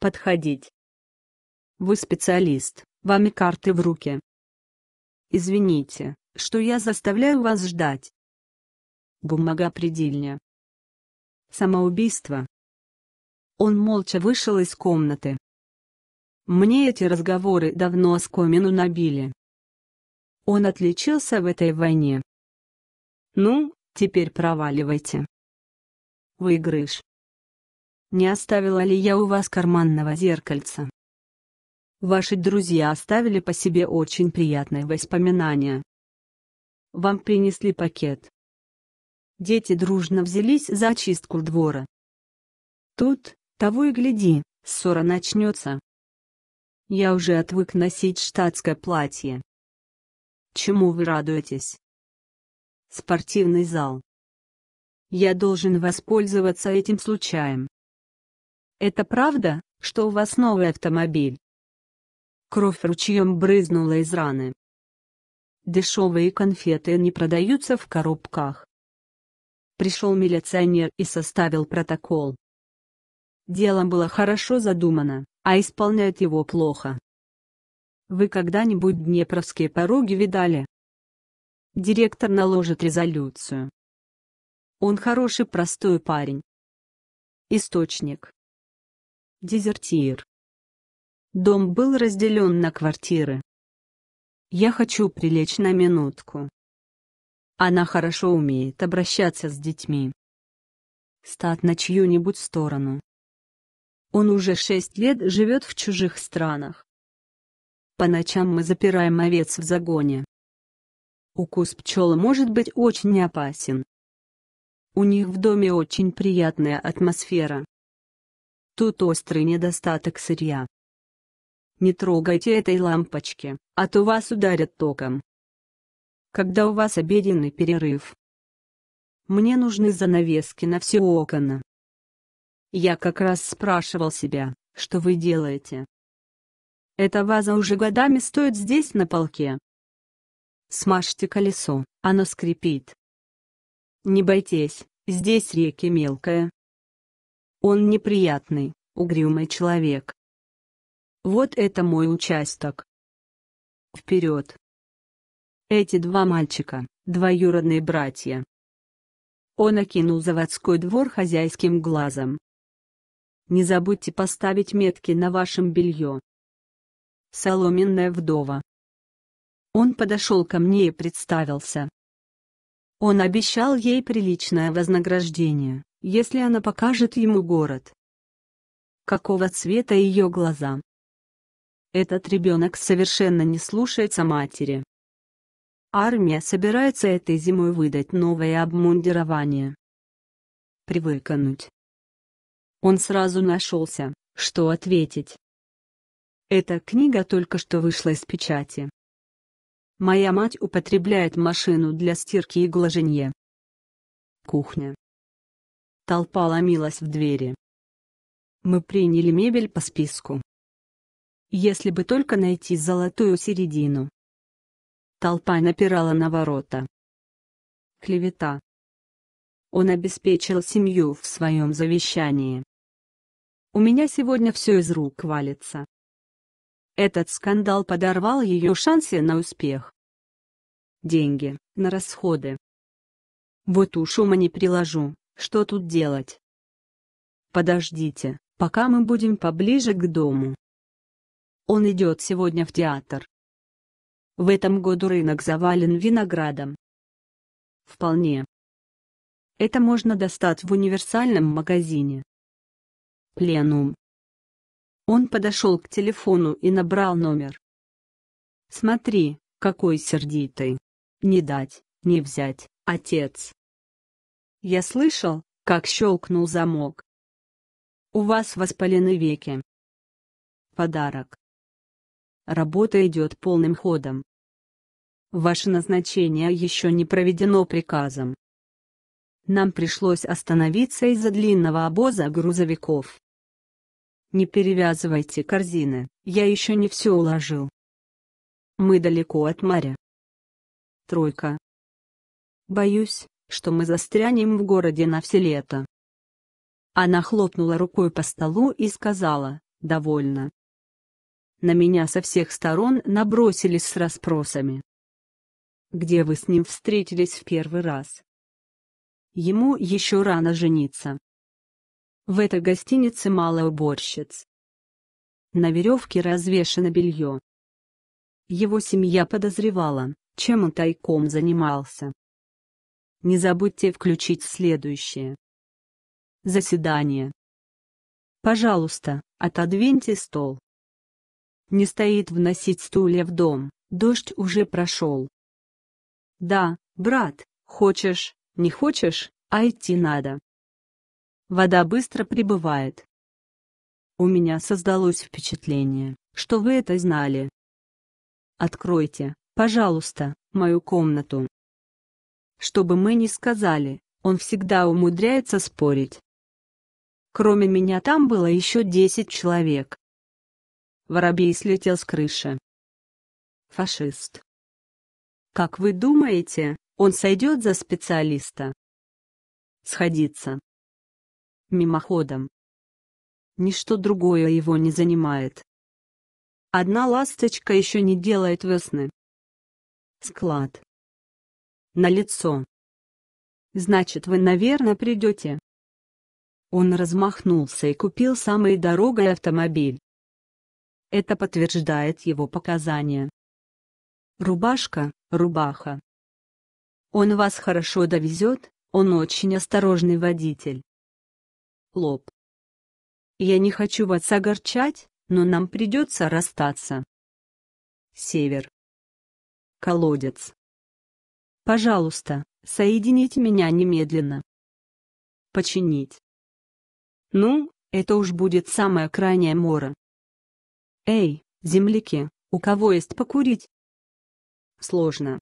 Подходить. Вы специалист, вами карты в руке. Извините, что я заставляю вас ждать. Бумага предельня. Самоубийство. Он молча вышел из комнаты. Мне эти разговоры давно оскомину набили. Он отличился в этой войне. Ну, теперь проваливайте. Выигрыш. Не оставила ли я у вас карманного зеркальца? Ваши друзья оставили по себе очень приятные воспоминания. Вам принесли пакет. Дети дружно взялись за очистку двора. Тут, того и гляди, ссора начнется. Я уже отвык носить штатское платье. Чему вы радуетесь? Спортивный зал. Я должен воспользоваться этим случаем. Это правда, что у вас новый автомобиль? Кровь ручьем брызнула из раны. Дешевые конфеты не продаются в коробках. Пришел милиционер и составил протокол. Дело было хорошо задумано, а исполняют его плохо. Вы когда-нибудь днепровские пороги видали? Директор наложит резолюцию. Он хороший простой парень. Источник. Дезертир. Дом был разделен на квартиры. Я хочу прилечь на минутку. Она хорошо умеет обращаться с детьми. Стат на чью-нибудь сторону. Он уже шесть лет живет в чужих странах. По ночам мы запираем овец в загоне. Укус пчелы может быть очень опасен. У них в доме очень приятная атмосфера. Тут острый недостаток сырья. Не трогайте этой лампочки, а то вас ударят током. Когда у вас обеденный перерыв? Мне нужны занавески на все окна. Я как раз спрашивал себя, что вы делаете. Эта ваза уже годами стоит здесь на полке. Смажьте колесо, оно скрипит. Не бойтесь, здесь реки мелкая. Он неприятный, угрюмый человек. Вот это мой участок. Вперед. Эти два мальчика, двоюродные братья. Он окинул заводской двор хозяйским глазом. Не забудьте поставить метки на вашем белье. Соломенная вдова. Он подошел ко мне и представился. Он обещал ей приличное вознаграждение, если она покажет ему город. Какого цвета ее глаза? Этот ребенок совершенно не слушается матери. Армия собирается этой зимой выдать новое обмундирование. Привыкнуть. Он сразу нашелся, что ответить. Эта книга только что вышла из печати. Моя мать употребляет машину для стирки и глажения. Кухня. Толпа ломилась в двери. Мы приняли мебель по списку. Если бы только найти золотую середину. Толпа напирала на ворота. Клевета. Он обеспечил семью в своем завещании. У меня сегодня все из рук валится. Этот скандал подорвал ее шансы на успех. Деньги, на расходы. Вот уж ума не приложу, что тут делать. Подождите, пока мы будем поближе к дому. Он идет сегодня в театр. В этом году рынок завален виноградом. Вполне. Это можно достать в универсальном магазине. Пленум. Он подошел к телефону и набрал номер. Смотри, какой сердитый. Не дать, не взять, отец. Я слышал, как щелкнул замок. У вас воспалены веки. Подарок. Работа идет полным ходом. Ваше назначение еще не проведено приказом. Нам пришлось остановиться из-за длинного обоза грузовиков. Не перевязывайте корзины, я еще не все уложил. Мы далеко от моря. Тройка. Боюсь, что мы застрянем в городе на все лето. Она хлопнула рукой по столу и сказала, довольно. На меня со всех сторон набросились с расспросами. «Где вы с ним встретились в первый раз?» Ему еще рано жениться. В этой гостинице мало уборщиц. На веревке развешено белье. Его семья подозревала, чем он тайком занимался. Не забудьте включить следующее. Заседание. Пожалуйста, отодвиньте стол. Не стоит вносить стулья в дом, дождь уже прошел. Да, брат, хочешь, не хочешь, а идти надо. Вода быстро прибывает. У меня создалось впечатление, что вы это знали. Откройте, пожалуйста, мою комнату. Чтобы мы не сказали, он всегда умудряется спорить. Кроме меня там было еще десять человек. Воробей слетел с крыши. Фашист. Как вы думаете, он сойдет за специалиста? Сходиться. Мимоходом. Ничто другое его не занимает. Одна ласточка еще не делает весны. Склад. На лицо. Значит, вы, наверное, придете. Он размахнулся и купил самый дорогой автомобиль. Это подтверждает его показания. Рубашка, рубаха. Он вас хорошо довезет, он очень осторожный водитель. Лоб. Я не хочу вас огорчать, но нам придется расстаться. Север. Колодец. Пожалуйста, соединить меня немедленно. Починить. Ну, это уж будет самая крайняя мора. Эй, земляки, у кого есть покурить? Сложно.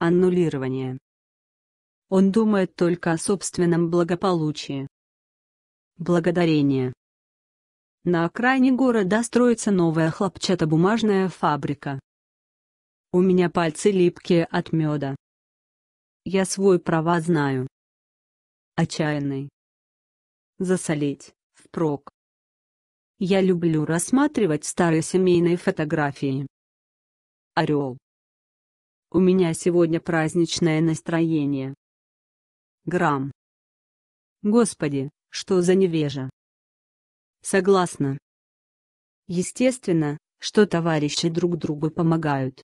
Аннулирование. Он думает только о собственном благополучии. Благодарение. На окраине города строится новая хлопчатобумажная фабрика. У меня пальцы липкие от меда. Я свой права знаю. Отчаянный. Засолить, впрок. Я люблю рассматривать старые семейные фотографии. Орел. У меня сегодня праздничное настроение. Грамм. Господи, что за невежа. Согласна. Естественно, что товарищи друг другу помогают.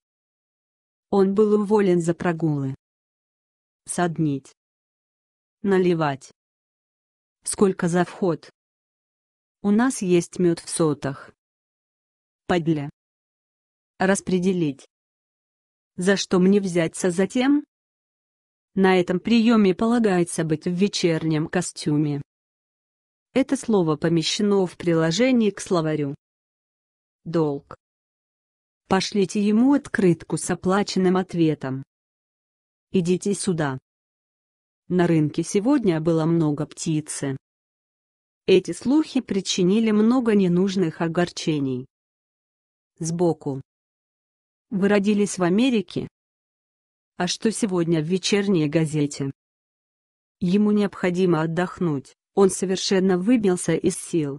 Он был уволен за прогулы. Соднить. Наливать. Сколько за вход? У нас есть мед в сотах. Подля. Распределить. За что мне взяться затем? На этом приеме полагается быть в вечернем костюме. Это слово помещено в приложении к словарю. Долг. Пошлите ему открытку с оплаченным ответом. Идите сюда. На рынке сегодня было много птицы. Эти слухи причинили много ненужных огорчений. Сбоку. Вы родились в Америке? А что сегодня в вечерней газете? Ему необходимо отдохнуть, он совершенно выбился из сил.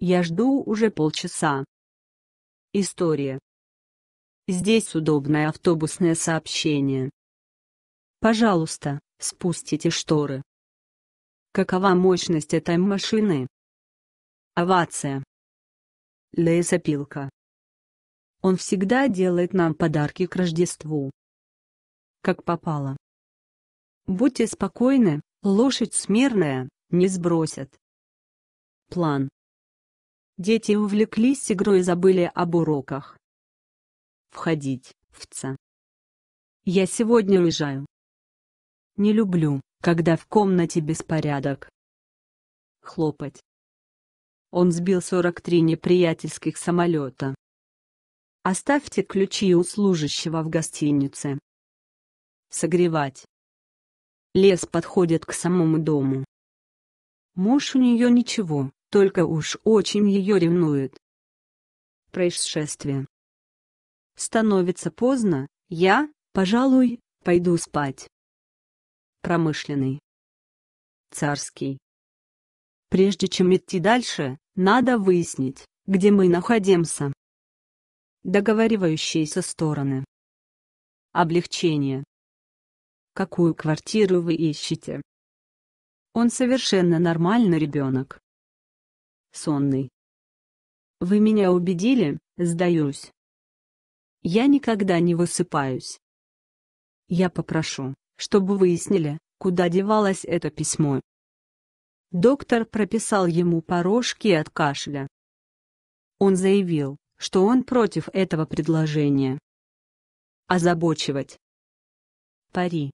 Я жду уже полчаса. История. Здесь удобное автобусное сообщение. Пожалуйста, спустите шторы. Какова мощность этой машины? Овация. Лесопилка. Он всегда делает нам подарки к Рождеству. Как попало. Будьте спокойны, лошадь смирная, не сбросят. План. Дети увлеклись игрой и забыли об уроках. Входить, вца. Я сегодня уезжаю. Не люблю когда в комнате беспорядок. Хлопать. Он сбил 43 неприятельских самолета. Оставьте ключи у служащего в гостинице. Согревать. Лес подходит к самому дому. Муж у нее ничего, только уж очень ее ревнует. Происшествие. Становится поздно, я, пожалуй, пойду спать. Промышленный. Царский. Прежде чем идти дальше, надо выяснить, где мы находимся. Договаривающиеся стороны. Облегчение. Какую квартиру вы ищете? Он совершенно нормальный ребенок. Сонный. Вы меня убедили, сдаюсь. Я никогда не высыпаюсь. Я попрошу, чтобы выяснили, куда девалось это письмо. Доктор прописал ему порошки от кашля. Он заявил, что он против этого предложения. Озабочивать. Пари.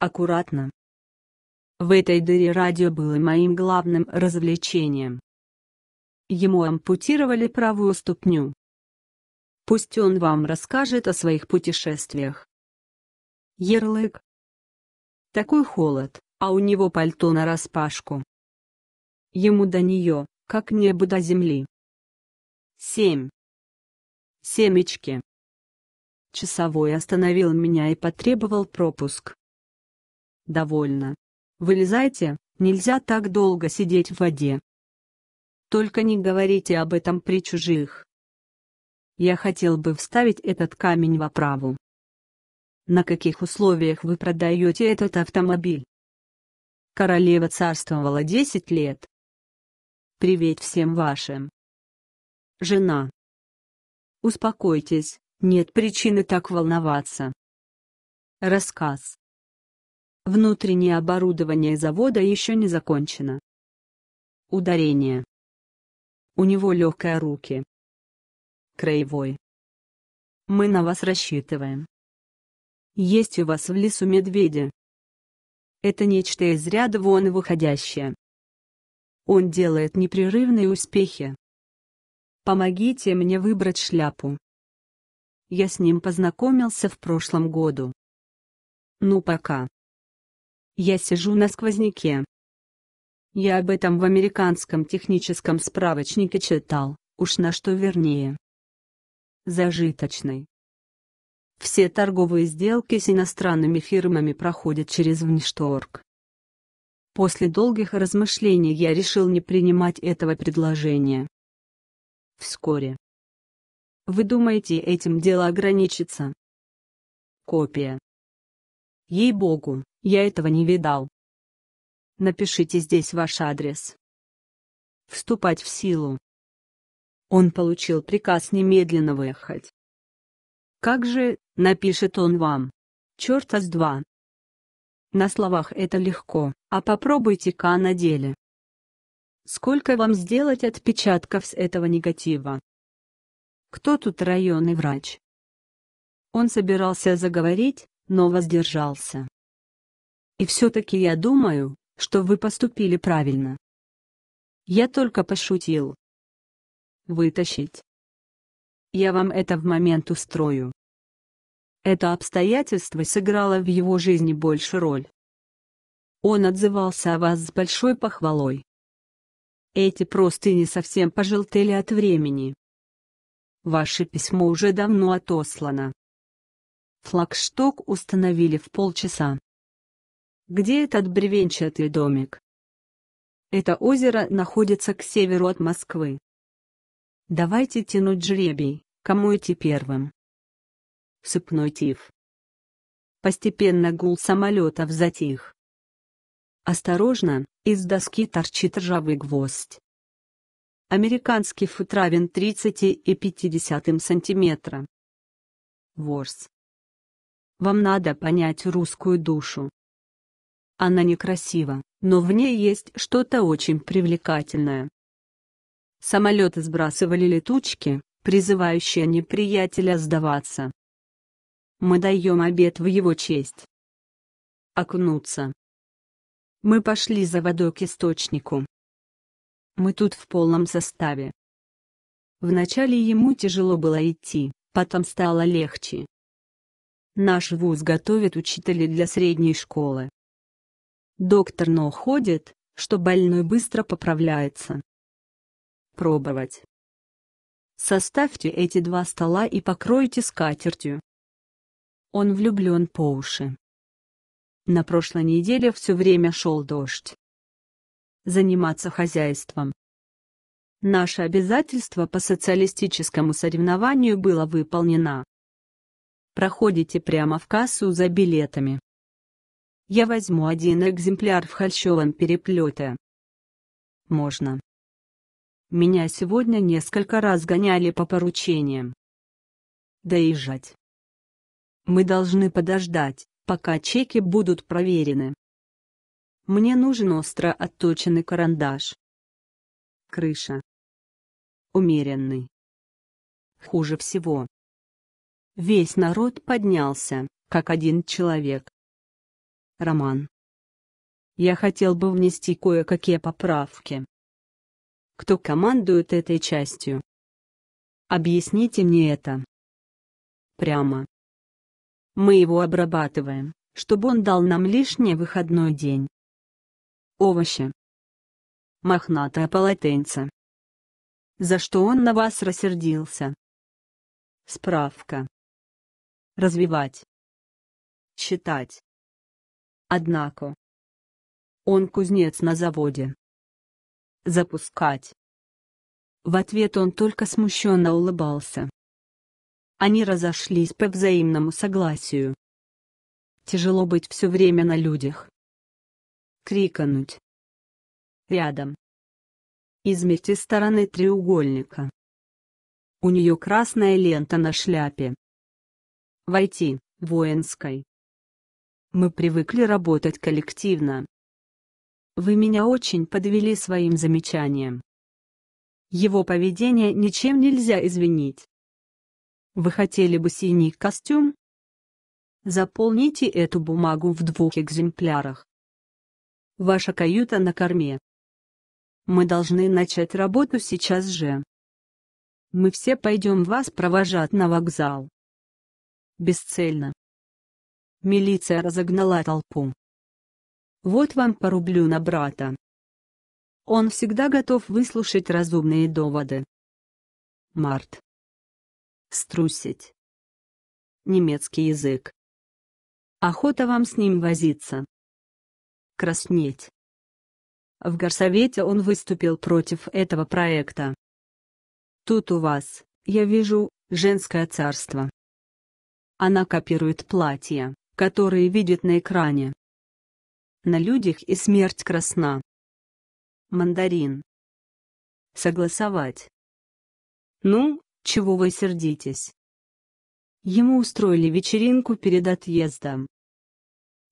Аккуратно. В этой дыре радио было моим главным развлечением. Ему ампутировали правую ступню. Пусть он вам расскажет о своих путешествиях. Ярлык. Такой холод, а у него пальто нараспашку. Ему до нее, как небо до земли. 7. Семечки. Часовой остановил меня и потребовал пропуск. Довольно. Вылезайте, нельзя так долго сидеть в воде. Только не говорите об этом при чужих. Я хотел бы вставить этот камень в оправу на каких условиях вы продаете этот автомобиль. Королева царствовала 10 лет. Привет всем вашим. Жена. Успокойтесь, нет причины так волноваться. Рассказ. Внутреннее оборудование завода еще не закончено. Ударение. У него легкая руки. Краевой. Мы на вас рассчитываем. Есть у вас в лесу медведи. Это нечто из ряда вон выходящее. Он делает непрерывные успехи. Помогите мне выбрать шляпу. Я с ним познакомился в прошлом году. Ну пока. Я сижу на сквозняке. Я об этом в американском техническом справочнике читал, уж на что вернее. Зажиточный. Все торговые сделки с иностранными фирмами проходят через внешторг. После долгих размышлений я решил не принимать этого предложения. Вскоре. Вы думаете, этим дело ограничится? Копия. Ей-богу, я этого не видал. Напишите здесь ваш адрес. Вступать в силу. Он получил приказ немедленно выехать. Как же, напишет он вам. Черта с два. На словах это легко, а попробуйте-ка на деле. Сколько вам сделать отпечатков с этого негатива? Кто тут районный врач? Он собирался заговорить, но воздержался. И все-таки я думаю, что вы поступили правильно. Я только пошутил. Вытащить. Я вам это в момент устрою. Это обстоятельство сыграло в его жизни больше роль. Он отзывался о вас с большой похвалой. Эти простыни совсем пожелтели от времени. Ваше письмо уже давно отослано. Флагшток установили в полчаса. Где этот бревенчатый домик? Это озеро находится к северу от Москвы. Давайте тянуть жребий. Кому идти первым? Сыпной тиф. Постепенно гул самолетов затих. Осторожно, из доски торчит ржавый гвоздь. Американский фут равен 30 и 50 сантиметра. Ворс. Вам надо понять русскую душу. Она некрасива, но в ней есть что-то очень привлекательное. Самолеты сбрасывали летучки, призывающая неприятеля сдаваться. Мы даем обед в его честь. Окунуться. Мы пошли за водой к источнику. Мы тут в полном составе. Вначале ему тяжело было идти, потом стало легче. Наш вуз готовит учителей для средней школы. Доктор Но ходит, что больной быстро поправляется. Пробовать. Составьте эти два стола и покройте скатертью. Он влюблен по уши. На прошлой неделе все время шел дождь. Заниматься хозяйством. Наше обязательство по социалистическому соревнованию было выполнено. Проходите прямо в кассу за билетами. Я возьму один экземпляр в холщовом переплете. Можно. Меня сегодня несколько раз гоняли по поручениям. Доезжать. Мы должны подождать, пока чеки будут проверены. Мне нужен остро отточенный карандаш. Крыша. Умеренный. Хуже всего. Весь народ поднялся, как один человек. Роман. Я хотел бы внести кое-какие поправки кто командует этой частью. Объясните мне это. Прямо. Мы его обрабатываем, чтобы он дал нам лишний выходной день. Овощи. Мохнатое полотенце. За что он на вас рассердился? Справка. Развивать. Считать. Однако. Он кузнец на заводе, запускать. В ответ он только смущенно улыбался. Они разошлись по взаимному согласию. Тяжело быть все время на людях. Крикануть. Рядом. Измерьте стороны треугольника. У нее красная лента на шляпе. Войти, воинской. Мы привыкли работать коллективно, вы меня очень подвели своим замечанием. Его поведение ничем нельзя извинить. Вы хотели бы синий костюм? Заполните эту бумагу в двух экземплярах. Ваша каюта на корме. Мы должны начать работу сейчас же. Мы все пойдем вас провожать на вокзал. Бесцельно. Милиция разогнала толпу. Вот вам по рублю на брата. Он всегда готов выслушать разумные доводы. Март. Струсить. Немецкий язык. Охота вам с ним возиться. Краснеть. В горсовете он выступил против этого проекта. Тут у вас, я вижу, женское царство. Она копирует платья, которые видит на экране на людях и смерть красна. Мандарин. Согласовать. Ну, чего вы сердитесь? Ему устроили вечеринку перед отъездом.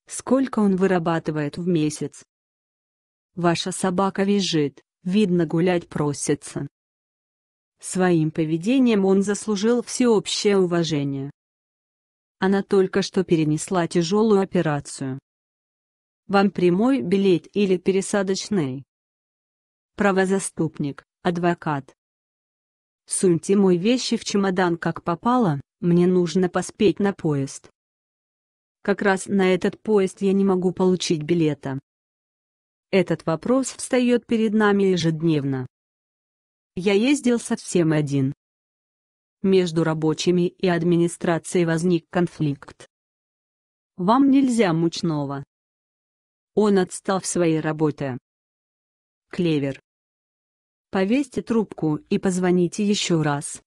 Сколько он вырабатывает в месяц? Ваша собака визжит, видно гулять просится. Своим поведением он заслужил всеобщее уважение. Она только что перенесла тяжелую операцию. Вам прямой билет или пересадочный? Правозаступник, адвокат. Суньте мой вещи в чемодан как попало, мне нужно поспеть на поезд. Как раз на этот поезд я не могу получить билета. Этот вопрос встает перед нами ежедневно. Я ездил совсем один. Между рабочими и администрацией возник конфликт. Вам нельзя мучного, он отстал в своей работе. Клевер. Повесьте трубку и позвоните еще раз.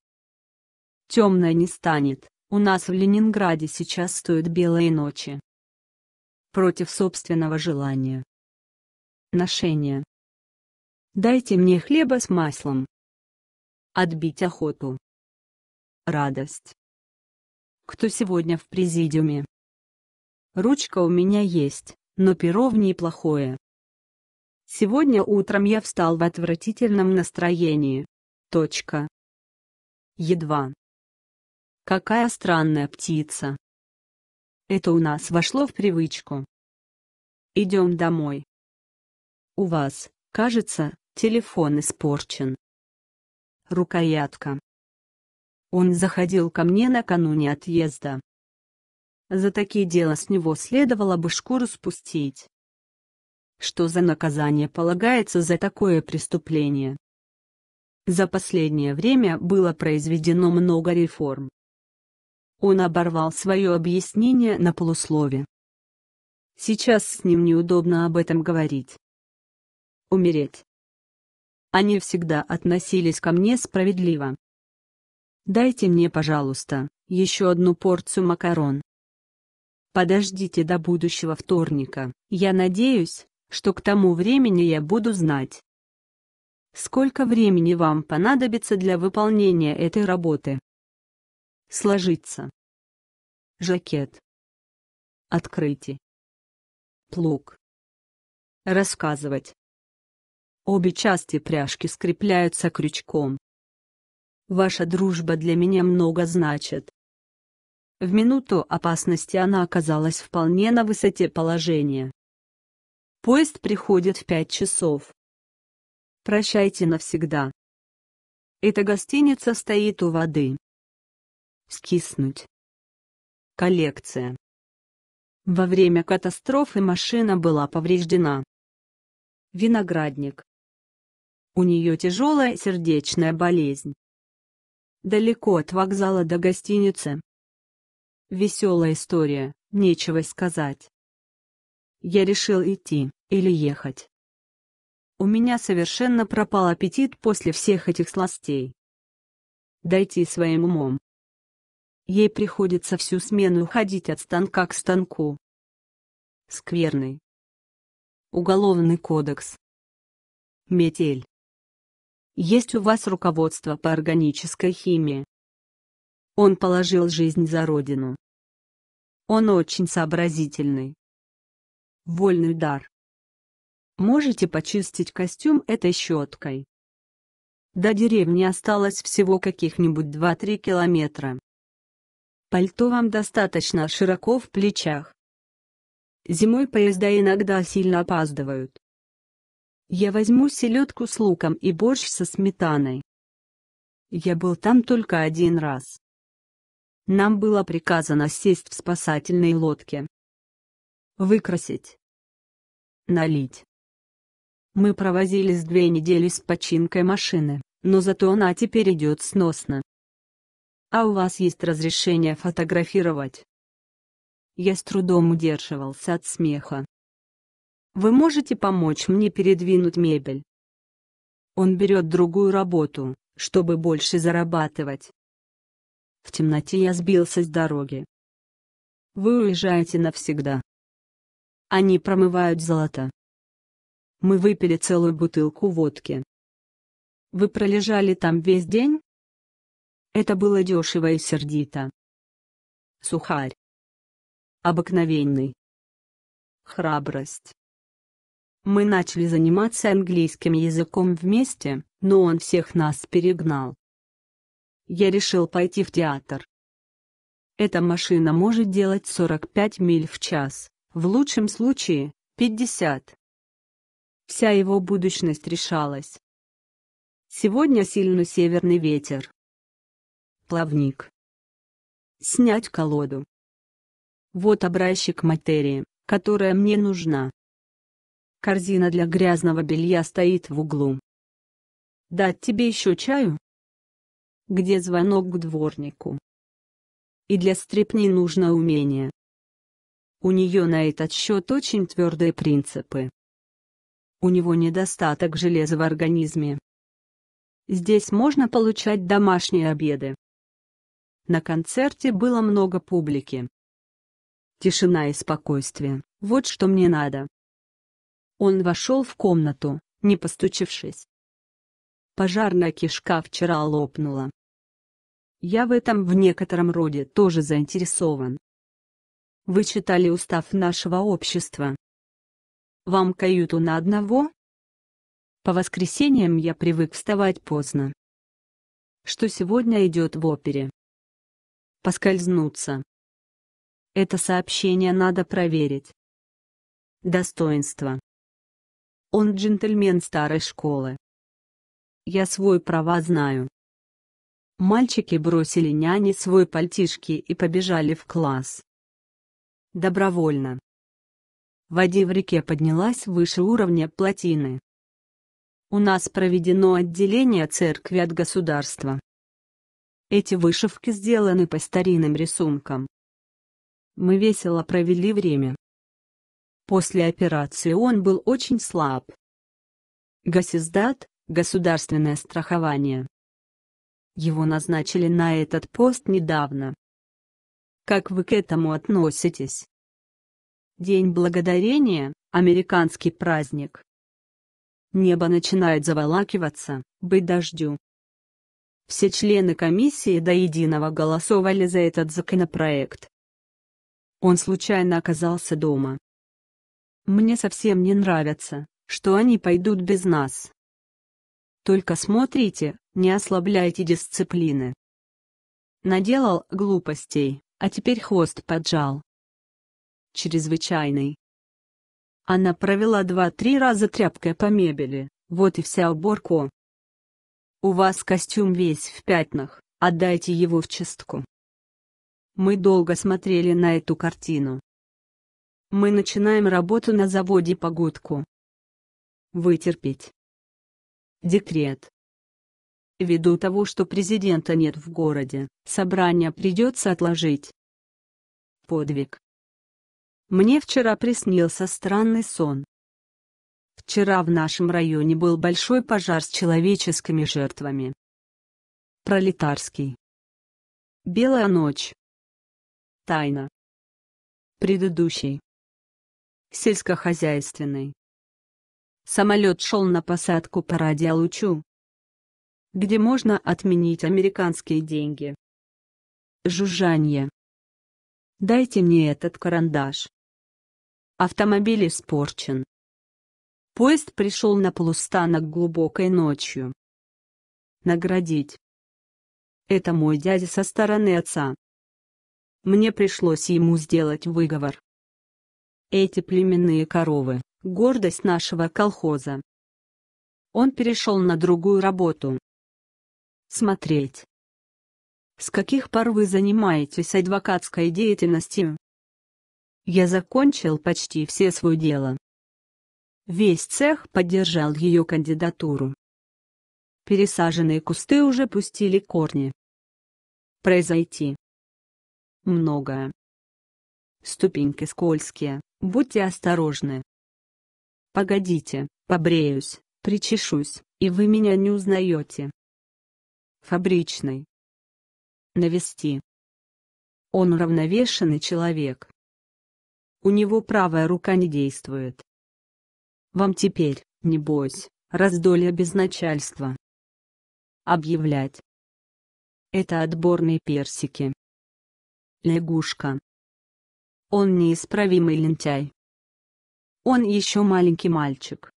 Темная не станет, у нас в Ленинграде сейчас стоят белые ночи. Против собственного желания. Ношение. Дайте мне хлеба с маслом. Отбить охоту. Радость. Кто сегодня в президиуме? Ручка у меня есть но пировни и плохое. Сегодня утром я встал в отвратительном настроении. Точка. Едва. Какая странная птица. Это у нас вошло в привычку. Идем домой. У вас, кажется, телефон испорчен. Рукоятка. Он заходил ко мне накануне отъезда. За такие дела с него следовало бы шкуру спустить. Что за наказание полагается за такое преступление? За последнее время было произведено много реформ. Он оборвал свое объяснение на полуслове. Сейчас с ним неудобно об этом говорить. Умереть. Они всегда относились ко мне справедливо. Дайте мне, пожалуйста, еще одну порцию макарон. Подождите до будущего вторника. Я надеюсь, что к тому времени я буду знать, сколько времени вам понадобится для выполнения этой работы. Сложиться. Жакет. Открытие. Плуг. Рассказывать. Обе части пряжки скрепляются крючком. Ваша дружба для меня много значит. В минуту опасности она оказалась вполне на высоте положения. Поезд приходит в пять часов. Прощайте навсегда. Эта гостиница стоит у воды. Скиснуть. Коллекция. Во время катастрофы машина была повреждена. Виноградник. У нее тяжелая сердечная болезнь. Далеко от вокзала до гостиницы, Веселая история, нечего сказать. Я решил идти или ехать. У меня совершенно пропал аппетит после всех этих сластей. Дойти своим умом. Ей приходится всю смену уходить от станка к станку. Скверный. Уголовный кодекс. Метель. Есть у вас руководство по органической химии? Он положил жизнь за родину. Он очень сообразительный. Вольный дар. Можете почистить костюм этой щеткой. До деревни осталось всего каких-нибудь 2-3 километра. Пальто вам достаточно широко в плечах. Зимой поезда иногда сильно опаздывают. Я возьму селедку с луком и борщ со сметаной. Я был там только один раз. Нам было приказано сесть в спасательной лодке. Выкрасить. Налить. Мы провозились две недели с починкой машины, но зато она теперь идет сносно. А у вас есть разрешение фотографировать? Я с трудом удерживался от смеха. Вы можете помочь мне передвинуть мебель? Он берет другую работу, чтобы больше зарабатывать. В темноте я сбился с дороги. Вы уезжаете навсегда. Они промывают золото. Мы выпили целую бутылку водки. Вы пролежали там весь день? Это было дешево и сердито. Сухарь. Обыкновенный. Храбрость. Мы начали заниматься английским языком вместе, но он всех нас перегнал я решил пойти в театр. Эта машина может делать 45 миль в час, в лучшем случае – 50. Вся его будущность решалась. Сегодня сильный северный ветер. Плавник. Снять колоду. Вот образчик материи, которая мне нужна. Корзина для грязного белья стоит в углу. Дать тебе еще чаю? где звонок к дворнику. И для стрепни нужно умение. У нее на этот счет очень твердые принципы. У него недостаток железа в организме. Здесь можно получать домашние обеды. На концерте было много публики. Тишина и спокойствие, вот что мне надо. Он вошел в комнату, не постучившись. Пожарная кишка вчера лопнула. Я в этом в некотором роде тоже заинтересован. Вы читали устав нашего общества? Вам каюту на одного? По воскресеньям я привык вставать поздно. Что сегодня идет в опере? Поскользнуться. Это сообщение надо проверить. Достоинство. Он джентльмен старой школы. Я свой права знаю. Мальчики бросили няне свой пальтишки и побежали в класс. Добровольно. Воде в реке поднялась выше уровня плотины. У нас проведено отделение церкви от государства. Эти вышивки сделаны по старинным рисункам. Мы весело провели время. После операции он был очень слаб. Госиздат – государственное страхование. Его назначили на этот пост недавно. Как вы к этому относитесь? День благодарения – американский праздник. Небо начинает заволакиваться, быть дождю. Все члены комиссии до единого голосовали за этот законопроект. Он случайно оказался дома. Мне совсем не нравится, что они пойдут без нас. Только смотрите, не ослабляйте дисциплины. Наделал глупостей, а теперь хвост поджал. Чрезвычайный. Она провела два-три раза тряпкой по мебели, вот и вся уборка. У вас костюм весь в пятнах, отдайте его в чистку. Мы долго смотрели на эту картину. Мы начинаем работу на заводе погодку. гудку. Вытерпеть. Декрет ввиду того, что президента нет в городе, собрание придется отложить. Подвиг. Мне вчера приснился странный сон. Вчера в нашем районе был большой пожар с человеческими жертвами. Пролетарский. Белая ночь. Тайна. Предыдущий. Сельскохозяйственный. Самолет шел на посадку по радиолучу, где можно отменить американские деньги. Жужжание. Дайте мне этот карандаш. Автомобиль испорчен. Поезд пришел на полустанок глубокой ночью. Наградить. Это мой дядя со стороны отца. Мне пришлось ему сделать выговор. Эти племенные коровы — гордость нашего колхоза. Он перешел на другую работу. Смотреть. С каких пор вы занимаетесь адвокатской деятельностью? Я закончил почти все свое дело. Весь цех поддержал ее кандидатуру. Пересаженные кусты уже пустили корни. Произойти. Многое. Ступеньки скользкие, будьте осторожны. Погодите, побреюсь, причешусь, и вы меня не узнаете. Фабричный. Навести. Он уравновешенный человек. У него правая рука не действует. Вам теперь, небось, раздолье без начальства. Объявлять. Это отборные персики. Лягушка. Он неисправимый лентяй. Он еще маленький мальчик.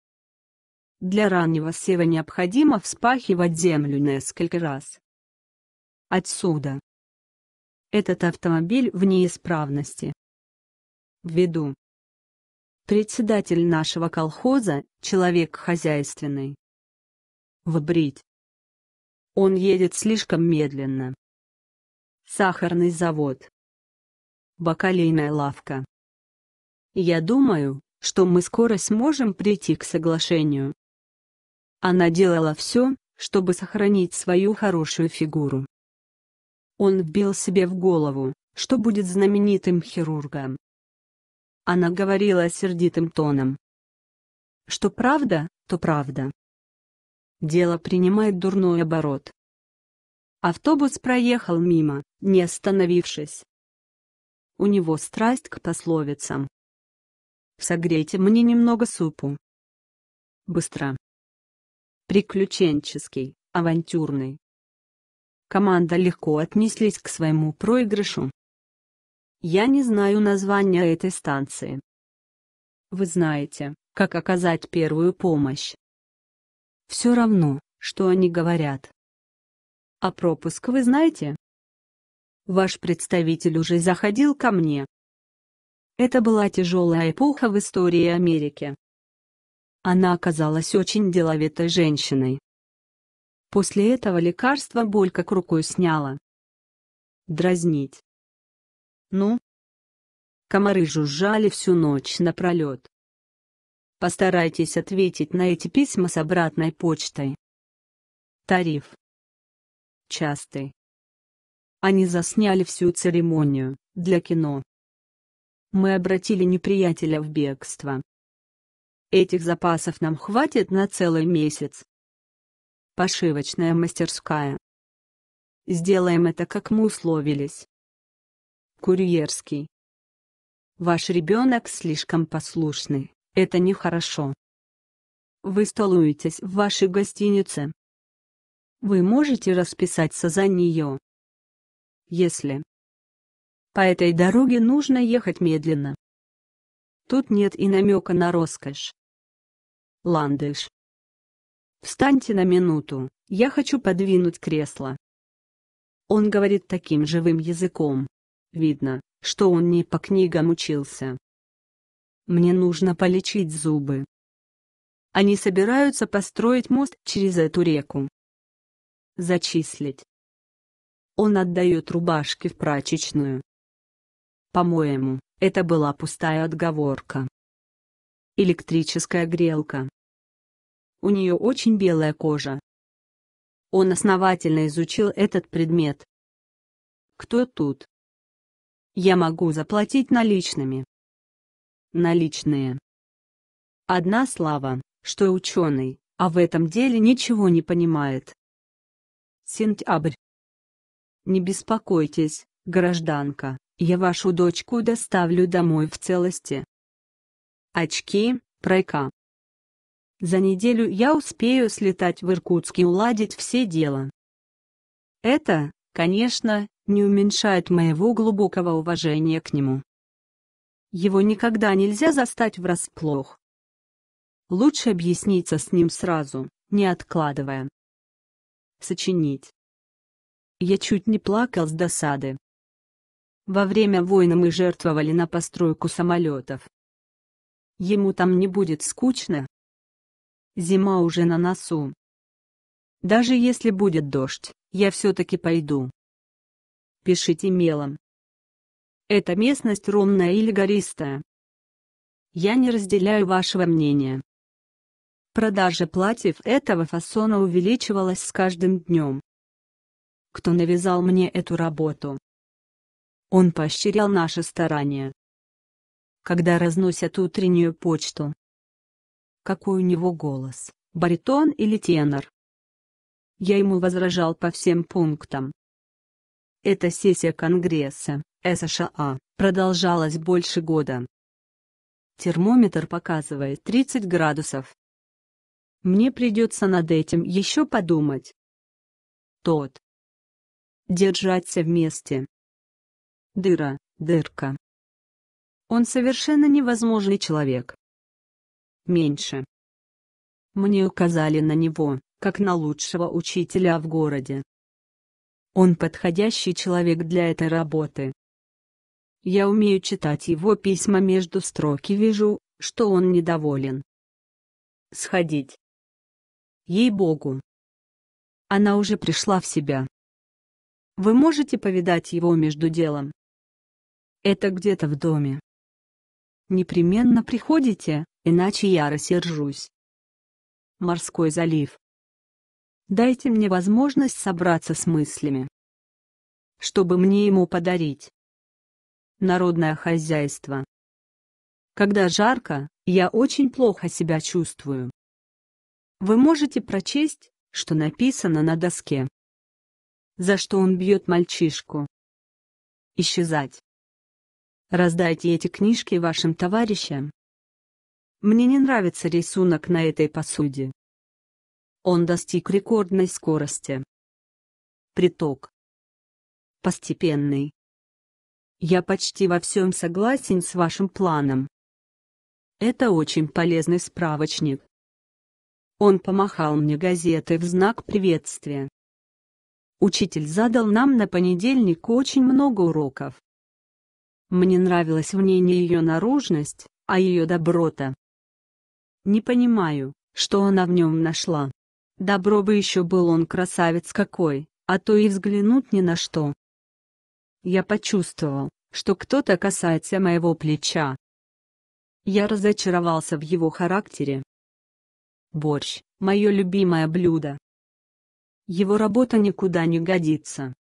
Для раннего сева необходимо вспахивать землю несколько раз. Отсюда. Этот автомобиль в неисправности. Ввиду. Председатель нашего колхоза – человек хозяйственный. Вбрить. Он едет слишком медленно. Сахарный завод. Бакалейная лавка. Я думаю, что мы скоро сможем прийти к соглашению. Она делала все, чтобы сохранить свою хорошую фигуру. Он вбил себе в голову, что будет знаменитым хирургом. Она говорила сердитым тоном. Что правда, то правда. Дело принимает дурной оборот. Автобус проехал мимо, не остановившись. У него страсть к пословицам. Согрейте мне немного супу. Быстро приключенческий, авантюрный. Команда легко отнеслись к своему проигрышу. Я не знаю названия этой станции. Вы знаете, как оказать первую помощь. Все равно, что они говорят. А пропуск вы знаете? Ваш представитель уже заходил ко мне. Это была тяжелая эпоха в истории Америки. Она оказалась очень деловитой женщиной. После этого лекарство боль как рукой сняла. Дразнить. Ну? Комары жужжали всю ночь напролет. Постарайтесь ответить на эти письма с обратной почтой. Тариф. Частый. Они засняли всю церемонию, для кино. Мы обратили неприятеля в бегство. Этих запасов нам хватит на целый месяц. Пошивочная мастерская. Сделаем это, как мы условились. Курьерский. Ваш ребенок слишком послушный, это нехорошо. Вы столуетесь в вашей гостинице. Вы можете расписаться за нее. Если. По этой дороге нужно ехать медленно. Тут нет и намека на роскошь ландыш. Встаньте на минуту, я хочу подвинуть кресло. Он говорит таким живым языком. Видно, что он не по книгам учился. Мне нужно полечить зубы. Они собираются построить мост через эту реку. Зачислить. Он отдает рубашки в прачечную. По-моему, это была пустая отговорка. Электрическая грелка. У нее очень белая кожа. Он основательно изучил этот предмет. Кто тут? Я могу заплатить наличными. Наличные. Одна слава, что ученый, а в этом деле ничего не понимает. Сентябрь. Не беспокойтесь, гражданка, я вашу дочку доставлю домой в целости. Очки, пройка. За неделю я успею слетать в Иркутск и уладить все дела. Это, конечно, не уменьшает моего глубокого уважения к нему. Его никогда нельзя застать врасплох. Лучше объясниться с ним сразу, не откладывая. Сочинить. Я чуть не плакал с досады. Во время войны мы жертвовали на постройку самолетов. Ему там не будет скучно. Зима уже на носу. Даже если будет дождь, я все-таки пойду. Пишите мелом. Эта местность ровная или гористая? Я не разделяю вашего мнения. Продажа платьев этого фасона увеличивалась с каждым днем. Кто навязал мне эту работу? Он поощрял наши старания когда разносят утреннюю почту. Какой у него голос, баритон или тенор? Я ему возражал по всем пунктам. Эта сессия Конгресса, США, продолжалась больше года. Термометр показывает 30 градусов. Мне придется над этим еще подумать. Тот. Держаться вместе. Дыра, дырка. Он совершенно невозможный человек. Меньше. Мне указали на него, как на лучшего учителя в городе. Он подходящий человек для этой работы. Я умею читать его письма между строки вижу, что он недоволен. Сходить. Ей-богу. Она уже пришла в себя. Вы можете повидать его между делом? Это где-то в доме. Непременно приходите, иначе я рассержусь. Морской залив. Дайте мне возможность собраться с мыслями. Чтобы мне ему подарить? Народное хозяйство. Когда жарко, я очень плохо себя чувствую. Вы можете прочесть, что написано на доске. За что он бьет мальчишку. Исчезать. Раздайте эти книжки вашим товарищам. Мне не нравится рисунок на этой посуде. Он достиг рекордной скорости. Приток. Постепенный. Я почти во всем согласен с вашим планом. Это очень полезный справочник. Он помахал мне газетой в знак приветствия. Учитель задал нам на понедельник очень много уроков. Мне нравилась в ней не ее наружность, а ее доброта. Не понимаю, что она в нем нашла. Добро бы еще был он красавец какой, а то и взглянуть ни на что. Я почувствовал, что кто-то касается моего плеча. Я разочаровался в его характере. Борщ – мое любимое блюдо. Его работа никуда не годится.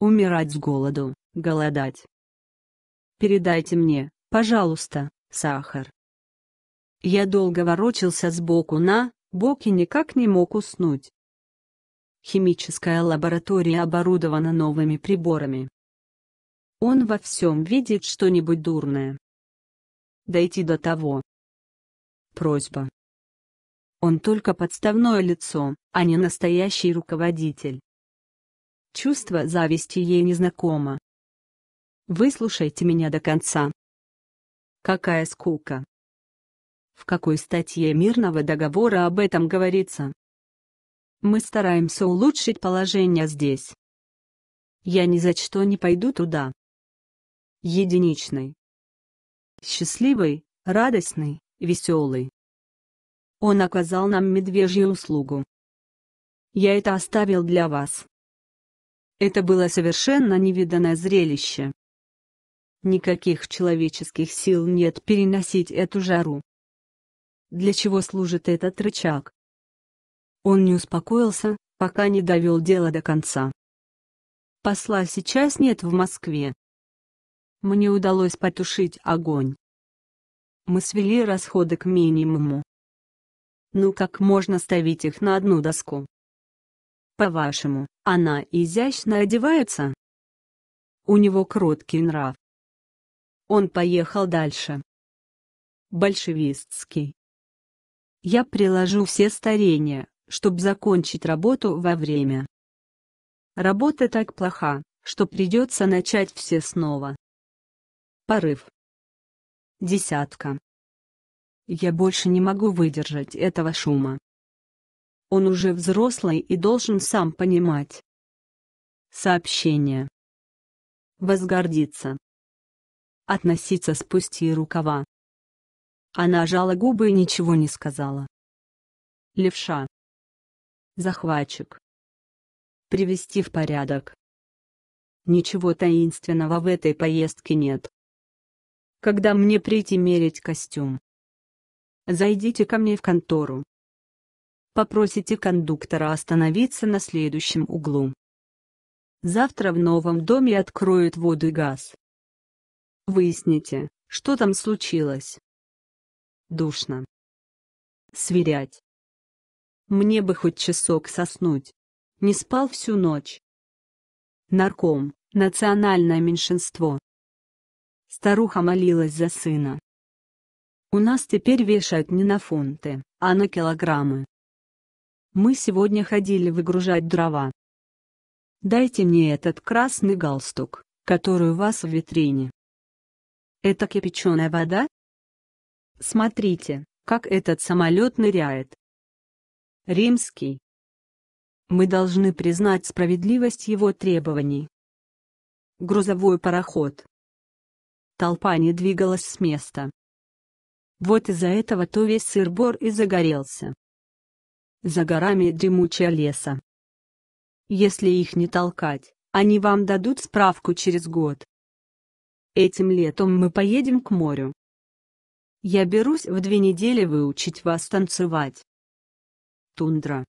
Умирать с голоду, голодать. Передайте мне, пожалуйста, сахар. Я долго ворочался с боку на бок и никак не мог уснуть. Химическая лаборатория оборудована новыми приборами. Он во всем видит что-нибудь дурное. Дойти до того. Просьба. Он только подставное лицо, а не настоящий руководитель. Чувство зависти ей незнакомо. Выслушайте меня до конца. Какая скука. В какой статье мирного договора об этом говорится? Мы стараемся улучшить положение здесь. Я ни за что не пойду туда. Единичный. Счастливый, радостный, веселый. Он оказал нам медвежью услугу. Я это оставил для вас. Это было совершенно невиданное зрелище. Никаких человеческих сил нет переносить эту жару. Для чего служит этот рычаг? Он не успокоился, пока не довел дело до конца. Посла сейчас нет в Москве. Мне удалось потушить огонь. Мы свели расходы к минимуму. Ну как можно ставить их на одну доску? По-вашему, она изящно одевается? У него кроткий нрав. Он поехал дальше. Большевистский. Я приложу все старения, чтобы закончить работу во время. Работа так плоха, что придется начать все снова. Порыв. Десятка. Я больше не могу выдержать этого шума. Он уже взрослый и должен сам понимать. Сообщение. Возгордиться относиться спусти рукава. Она жала губы и ничего не сказала. Левша. Захватчик. Привести в порядок. Ничего таинственного в этой поездке нет. Когда мне прийти мерить костюм? Зайдите ко мне в контору. Попросите кондуктора остановиться на следующем углу. Завтра в новом доме откроют воду и газ. Выясните, что там случилось. Душно. Сверять. Мне бы хоть часок соснуть. Не спал всю ночь. Нарком, национальное меньшинство. Старуха молилась за сына. У нас теперь вешают не на фунты, а на килограммы. Мы сегодня ходили выгружать дрова. Дайте мне этот красный галстук, который у вас в витрине. Это кипяченая вода? Смотрите, как этот самолет ныряет. Римский. Мы должны признать справедливость его требований. Грузовой пароход. Толпа не двигалась с места. Вот из-за этого то весь сыр-бор и загорелся. За горами дремучая леса. Если их не толкать, они вам дадут справку через год. Этим летом мы поедем к морю. Я берусь в две недели выучить вас танцевать. Тундра.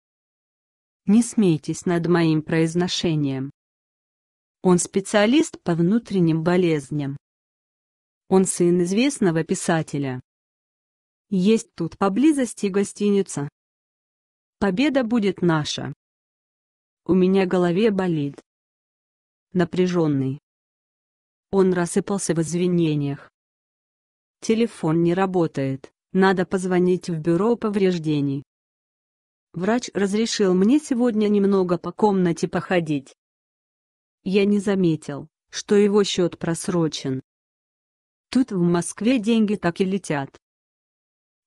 Не смейтесь над моим произношением. Он специалист по внутренним болезням. Он сын известного писателя. Есть тут поблизости гостиница. Победа будет наша. У меня голове болит. Напряженный. Он рассыпался в извинениях. Телефон не работает, надо позвонить в бюро повреждений. Врач разрешил мне сегодня немного по комнате походить. Я не заметил, что его счет просрочен. Тут в Москве деньги так и летят.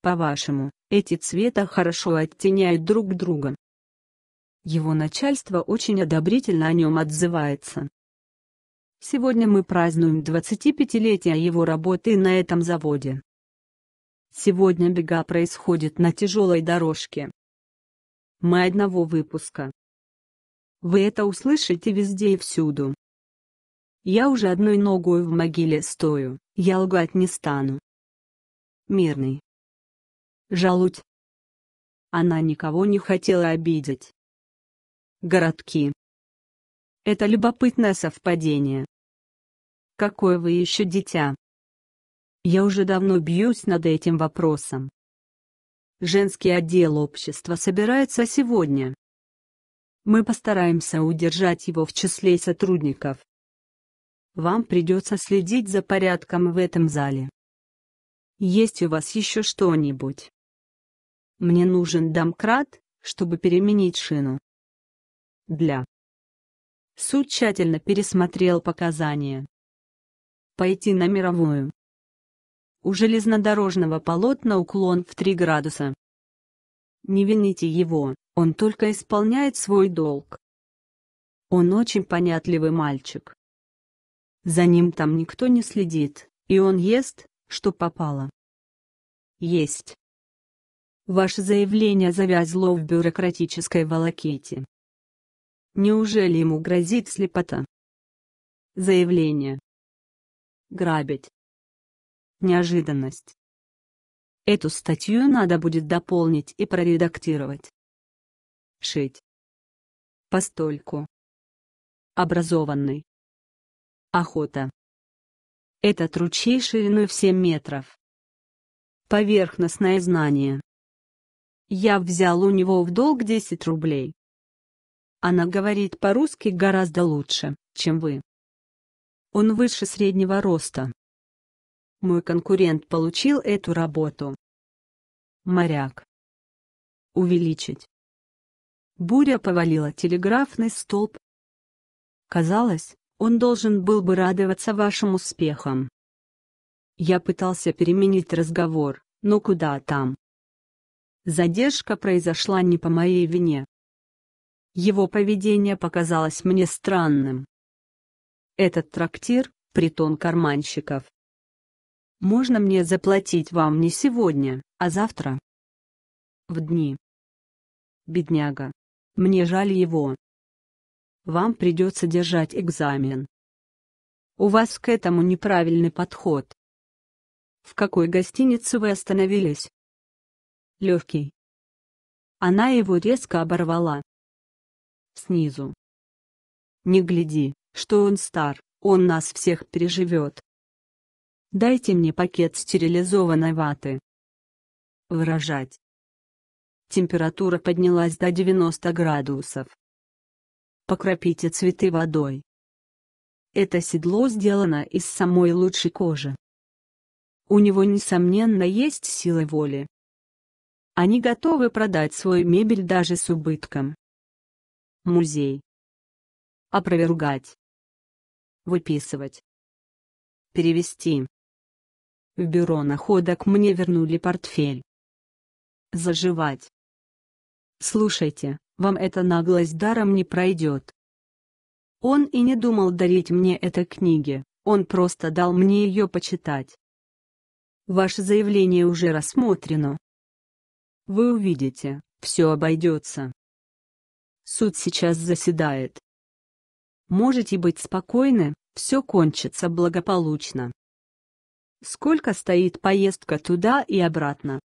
По-вашему, эти цвета хорошо оттеняют друг друга. Его начальство очень одобрительно о нем отзывается. Сегодня мы празднуем 25-летие его работы на этом заводе. Сегодня бега происходит на тяжелой дорожке. Мы одного выпуска. Вы это услышите везде и всюду. Я уже одной ногой в могиле стою, я лгать не стану. Мирный. Жалуть. Она никого не хотела обидеть. Городки. Это любопытное совпадение. Какое вы еще дитя? Я уже давно бьюсь над этим вопросом. Женский отдел общества собирается сегодня. Мы постараемся удержать его в числе сотрудников. Вам придется следить за порядком в этом зале. Есть у вас еще что-нибудь? Мне нужен домкрат, чтобы переменить шину. Для Суд тщательно пересмотрел показания. Пойти на мировую. У железнодорожного полотна уклон в 3 градуса. Не вините его, он только исполняет свой долг. Он очень понятливый мальчик. За ним там никто не следит, и он ест, что попало. Есть. Ваше заявление завязло в бюрократической волоките. Неужели ему грозит слепота? Заявление. Грабить. Неожиданность. Эту статью надо будет дополнить и проредактировать. Шить. Постольку. Образованный. Охота. Этот ручей шириной в 7 метров. Поверхностное знание. Я взял у него в долг 10 рублей. Она говорит по-русски гораздо лучше, чем вы. Он выше среднего роста. Мой конкурент получил эту работу. Моряк. Увеличить. Буря повалила телеграфный столб. Казалось, он должен был бы радоваться вашим успехам. Я пытался переменить разговор, но куда там? Задержка произошла не по моей вине. Его поведение показалось мне странным. Этот трактир — притон карманщиков. Можно мне заплатить вам не сегодня, а завтра? В дни. Бедняга. Мне жаль его. Вам придется держать экзамен. У вас к этому неправильный подход. В какой гостинице вы остановились? Легкий. Она его резко оборвала снизу. Не гляди, что он стар, он нас всех переживет. Дайте мне пакет стерилизованной ваты. Выражать. Температура поднялась до 90 градусов. Покропите цветы водой. Это седло сделано из самой лучшей кожи. У него, несомненно, есть сила воли. Они готовы продать свою мебель даже с убытком. Музей. Опровергать. Выписывать. Перевести. В бюро находок мне вернули портфель. Заживать. Слушайте, вам эта наглость даром не пройдет. Он и не думал дарить мне этой книги, он просто дал мне ее почитать. Ваше заявление уже рассмотрено. Вы увидите, все обойдется. Суд сейчас заседает. Можете быть спокойны, все кончится благополучно. Сколько стоит поездка туда и обратно?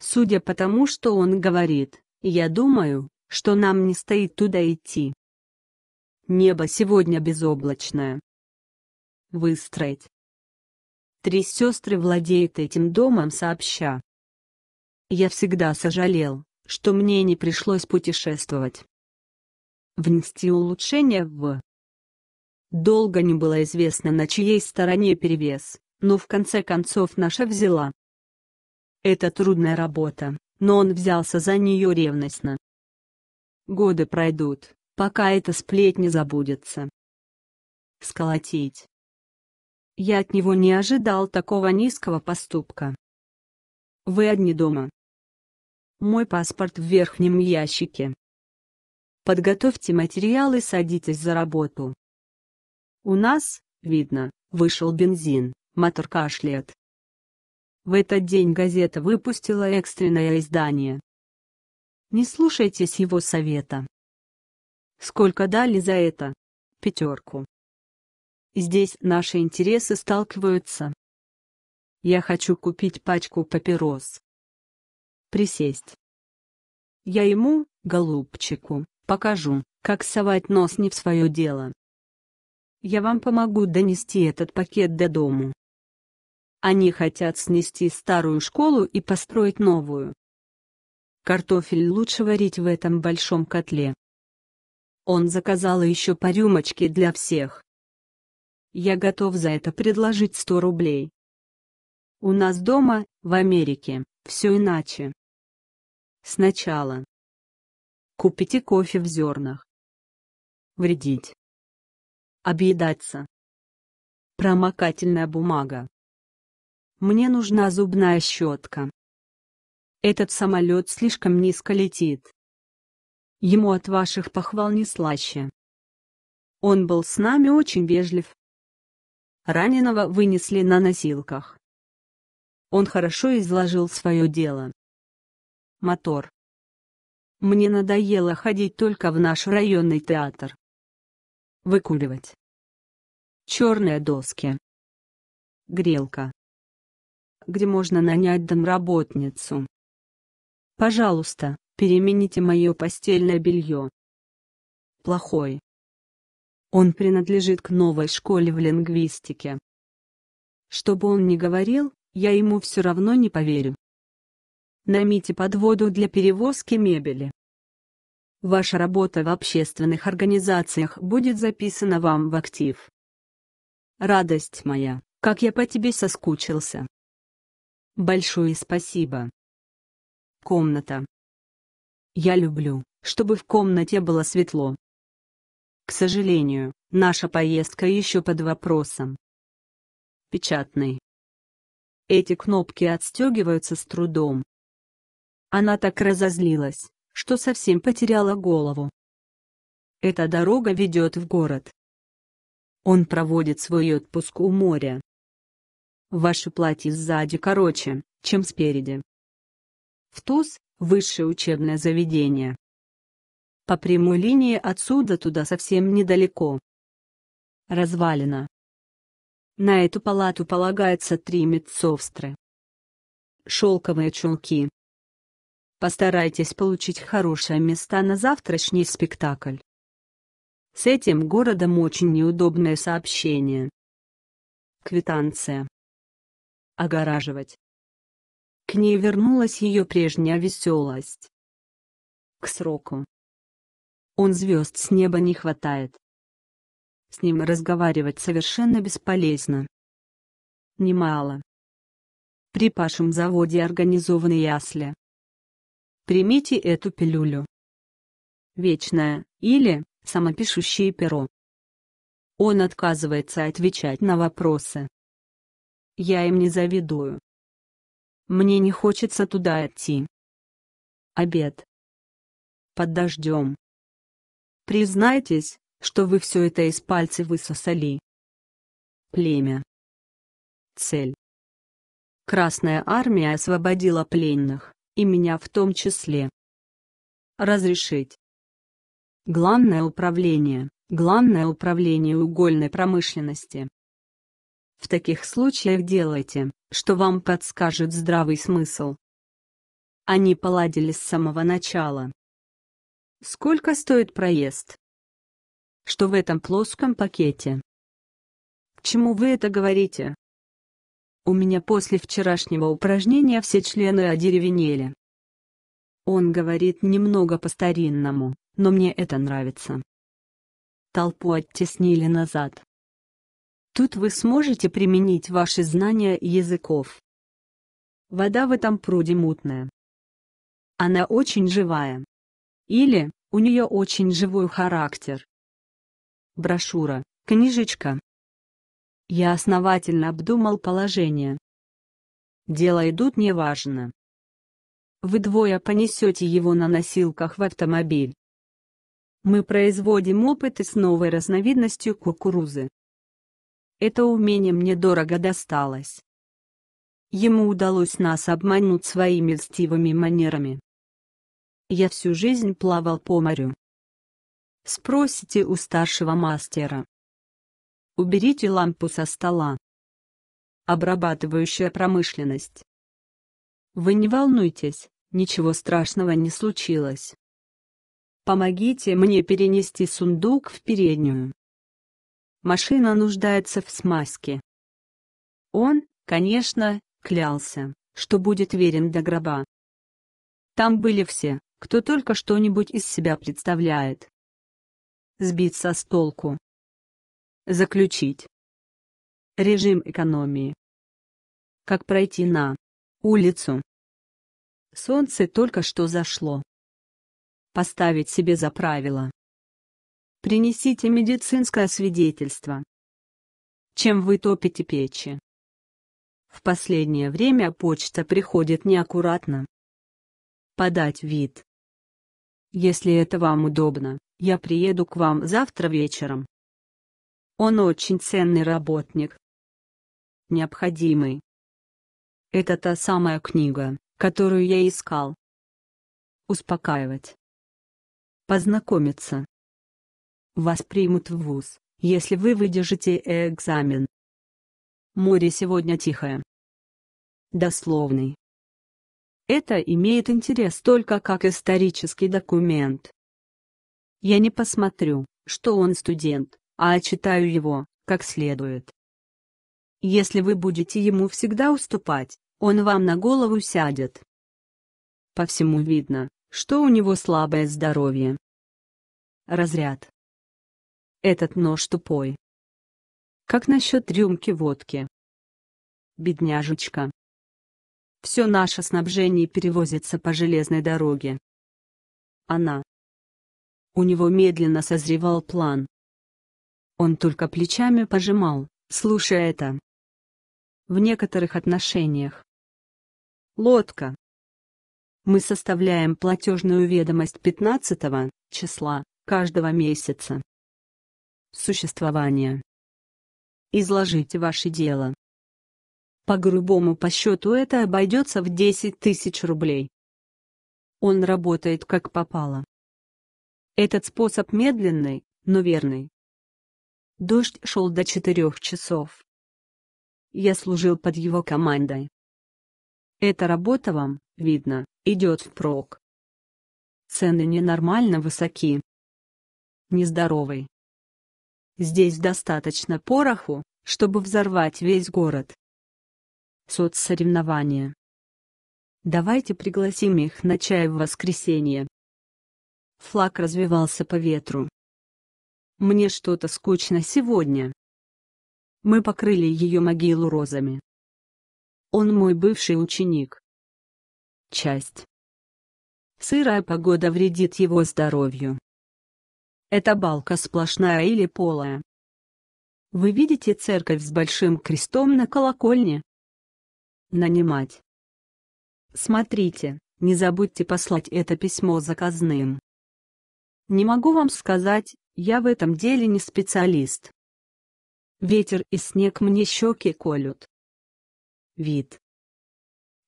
Судя по тому, что он говорит, я думаю, что нам не стоит туда идти. Небо сегодня безоблачное. Выстроить. Три сестры владеют этим домом сообща. Я всегда сожалел, что мне не пришлось путешествовать. Внести улучшения в... Долго не было известно, на чьей стороне перевес, но в конце концов наша взяла. Это трудная работа, но он взялся за нее ревностно. Годы пройдут, пока эта сплеть не забудется. Сколотить. Я от него не ожидал такого низкого поступка. Вы одни дома, мой паспорт в верхнем ящике. Подготовьте материалы, садитесь за работу. У нас, видно, вышел бензин, мотор кашляет. В этот день газета выпустила экстренное издание. Не слушайтесь его совета. Сколько дали за это? Пятерку. Здесь наши интересы сталкиваются. Я хочу купить пачку папирос присесть. Я ему, голубчику, покажу, как совать нос не в свое дело. Я вам помогу донести этот пакет до дому. Они хотят снести старую школу и построить новую. Картофель лучше варить в этом большом котле. Он заказал еще по рюмочке для всех. Я готов за это предложить 100 рублей. У нас дома, в Америке, все иначе. Сначала. Купите кофе в зернах. Вредить. Объедаться. Промокательная бумага. Мне нужна зубная щетка. Этот самолет слишком низко летит. Ему от ваших похвал не слаще. Он был с нами очень вежлив. Раненого вынесли на носилках. Он хорошо изложил свое дело мотор. Мне надоело ходить только в наш районный театр. Выкуривать. Черные доски. Грелка. Где можно нанять домработницу. Пожалуйста, перемените мое постельное белье. Плохой. Он принадлежит к новой школе в лингвистике. Что бы он ни говорил, я ему все равно не поверю. Наймите подводу для перевозки мебели. Ваша работа в общественных организациях будет записана вам в актив. Радость моя, как я по тебе соскучился. Большое спасибо. Комната. Я люблю, чтобы в комнате было светло. К сожалению, наша поездка еще под вопросом. Печатный. Эти кнопки отстегиваются с трудом. Она так разозлилась, что совсем потеряла голову. Эта дорога ведет в город. Он проводит свой отпуск у моря. Ваше платье сзади короче, чем спереди. В ТУЗ – высшее учебное заведение. По прямой линии отсюда туда совсем недалеко. Развалина. На эту палату полагается три медсовстры. Шелковые чулки, Постарайтесь получить хорошие места на завтрашний спектакль. С этим городом очень неудобное сообщение. Квитанция. Огораживать. К ней вернулась ее прежняя веселость. К сроку. Он звезд с неба не хватает. С ним разговаривать совершенно бесполезно. Немало. При Пашем заводе организованы ясли. Примите эту пилюлю. Вечное, или, самопишущее перо. Он отказывается отвечать на вопросы. Я им не завидую. Мне не хочется туда идти. Обед. Под дождем. Признайтесь, что вы все это из пальца высосали. Племя. Цель. Красная армия освободила пленных и меня в том числе. Разрешить. Главное управление, главное управление угольной промышленности. В таких случаях делайте, что вам подскажет здравый смысл. Они поладили с самого начала. Сколько стоит проезд? Что в этом плоском пакете? К чему вы это говорите? У меня после вчерашнего упражнения все члены одеревенели. Он говорит немного по-старинному, но мне это нравится. Толпу оттеснили назад. Тут вы сможете применить ваши знания языков. Вода в этом пруде мутная. Она очень живая. Или, у нее очень живой характер. Брошюра, книжечка, я основательно обдумал положение. Дела идут неважно. Вы двое понесете его на носилках в автомобиль. Мы производим опыты с новой разновидностью кукурузы. Это умение мне дорого досталось. Ему удалось нас обмануть своими льстивыми манерами. Я всю жизнь плавал по морю. Спросите у старшего мастера. Уберите лампу со стола. Обрабатывающая промышленность. Вы не волнуйтесь, ничего страшного не случилось. Помогите мне перенести сундук в переднюю. Машина нуждается в смазке. Он, конечно, клялся, что будет верен до гроба. Там были все, кто только что-нибудь из себя представляет. Сбит со столку, Заключить. Режим экономии. Как пройти на улицу? Солнце только что зашло. Поставить себе за правило. Принесите медицинское свидетельство. Чем вы топите печи? В последнее время почта приходит неаккуратно. Подать вид. Если это вам удобно, я приеду к вам завтра вечером. Он очень ценный работник. Необходимый. Это та самая книга, которую я искал. Успокаивать. Познакомиться. Вас примут в ВУЗ, если вы выдержите экзамен. Море сегодня тихое. Дословный. Это имеет интерес только как исторический документ. Я не посмотрю, что он студент, а читаю его, как следует. Если вы будете ему всегда уступать, он вам на голову сядет. По всему видно, что у него слабое здоровье. Разряд. Этот нож тупой. Как насчет рюмки водки? Бедняжечка. Все наше снабжение перевозится по железной дороге. Она. У него медленно созревал план, он только плечами пожимал, слушая это. В некоторых отношениях. Лодка. Мы составляем платежную ведомость 15 числа каждого месяца. Существование. Изложите ваше дело. По грубому по счету это обойдется в 10 тысяч рублей. Он работает как попало. Этот способ медленный, но верный. Дождь шел до четырех часов. Я служил под его командой. Эта работа вам, видно, идет впрок. Цены ненормально высоки. Нездоровый. Здесь достаточно пороху, чтобы взорвать весь город. Соцсоревнования. Давайте пригласим их на чай в воскресенье. Флаг развивался по ветру. Мне что-то скучно сегодня. Мы покрыли ее могилу розами. Он мой бывший ученик. Часть. Сырая погода вредит его здоровью. Эта балка сплошная или полая. Вы видите церковь с большим крестом на колокольне? Нанимать. Смотрите, не забудьте послать это письмо заказным. Не могу вам сказать, я в этом деле не специалист. Ветер и снег мне щеки колют. Вид.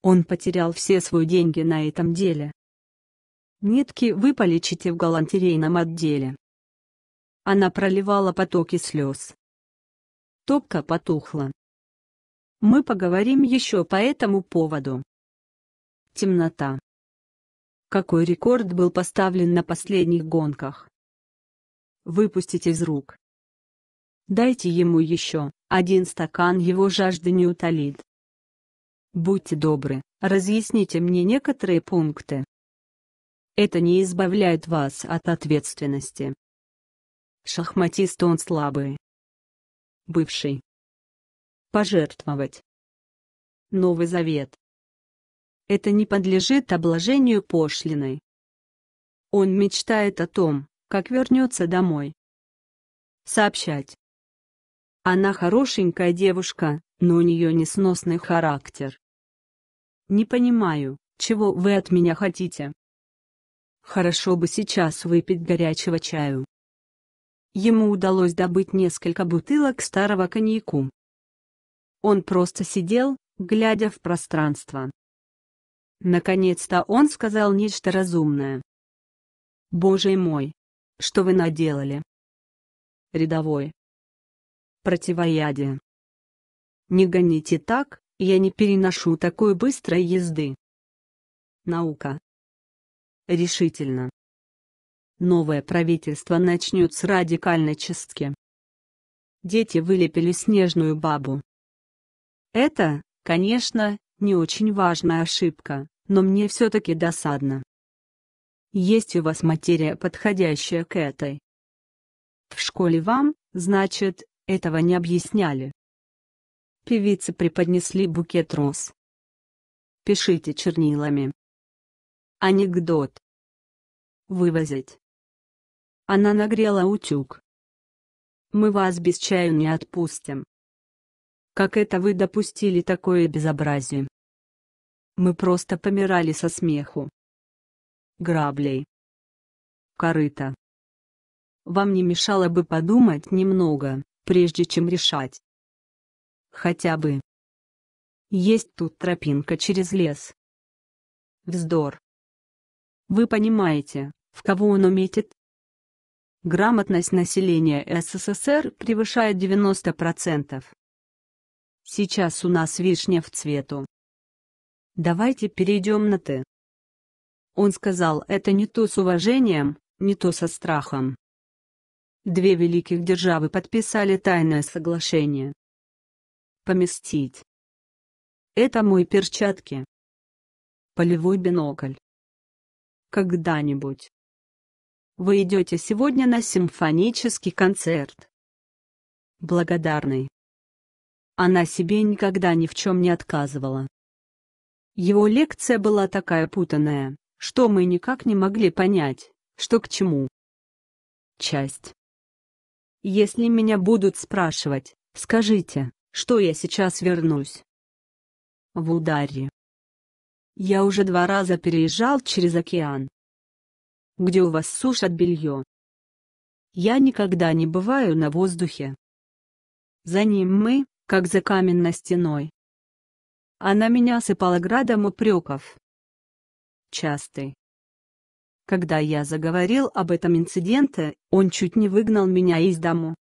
Он потерял все свои деньги на этом деле. Нитки вы полечите в галантерейном отделе. Она проливала потоки слез. Топка потухла. Мы поговорим еще по этому поводу. Темнота. Какой рекорд был поставлен на последних гонках? Выпустите из рук. Дайте ему еще, один стакан его жажда не утолит. Будьте добры, разъясните мне некоторые пункты. Это не избавляет вас от ответственности. Шахматист он слабый. Бывший. Пожертвовать. Новый Завет. Это не подлежит обложению пошлиной. Он мечтает о том, как вернется домой. Сообщать. Она хорошенькая девушка, но у нее несносный характер. Не понимаю, чего вы от меня хотите. Хорошо бы сейчас выпить горячего чаю. Ему удалось добыть несколько бутылок старого коньяку. Он просто сидел, глядя в пространство. Наконец-то он сказал нечто разумное. Боже мой, что вы наделали? Рядовой. Противоядие. Не гоните так, я не переношу такой быстрой езды. Наука. Решительно. Новое правительство начнет с радикальной чистки. Дети вылепили снежную бабу. Это, конечно, не очень важная ошибка, но мне все-таки досадно. Есть у вас материя, подходящая к этой? В школе вам, значит, этого не объясняли. Певице преподнесли букет роз. Пишите чернилами. Анекдот. Вывозить. Она нагрела утюг. Мы вас без чаю не отпустим. Как это вы допустили такое безобразие? Мы просто помирали со смеху граблей. Корыто. Вам не мешало бы подумать немного, прежде чем решать. Хотя бы. Есть тут тропинка через лес. Вздор. Вы понимаете, в кого он уметит? Грамотность населения СССР превышает 90%. Сейчас у нас вишня в цвету. Давайте перейдем на «ты». Он сказал это не то с уважением, не то со страхом. Две великих державы подписали тайное соглашение. Поместить. Это мой перчатки. Полевой бинокль. Когда-нибудь. Вы идете сегодня на симфонический концерт. Благодарный. Она себе никогда ни в чем не отказывала. Его лекция была такая путанная, что мы никак не могли понять, что к чему. Часть. Если меня будут спрашивать, скажите, что я сейчас вернусь. В ударе. Я уже два раза переезжал через океан. Где у вас сушат белье? Я никогда не бываю на воздухе. За ним мы, как за каменной стеной. Она а меня сыпала градом упреков частый. Когда я заговорил об этом инциденте, он чуть не выгнал меня из дому.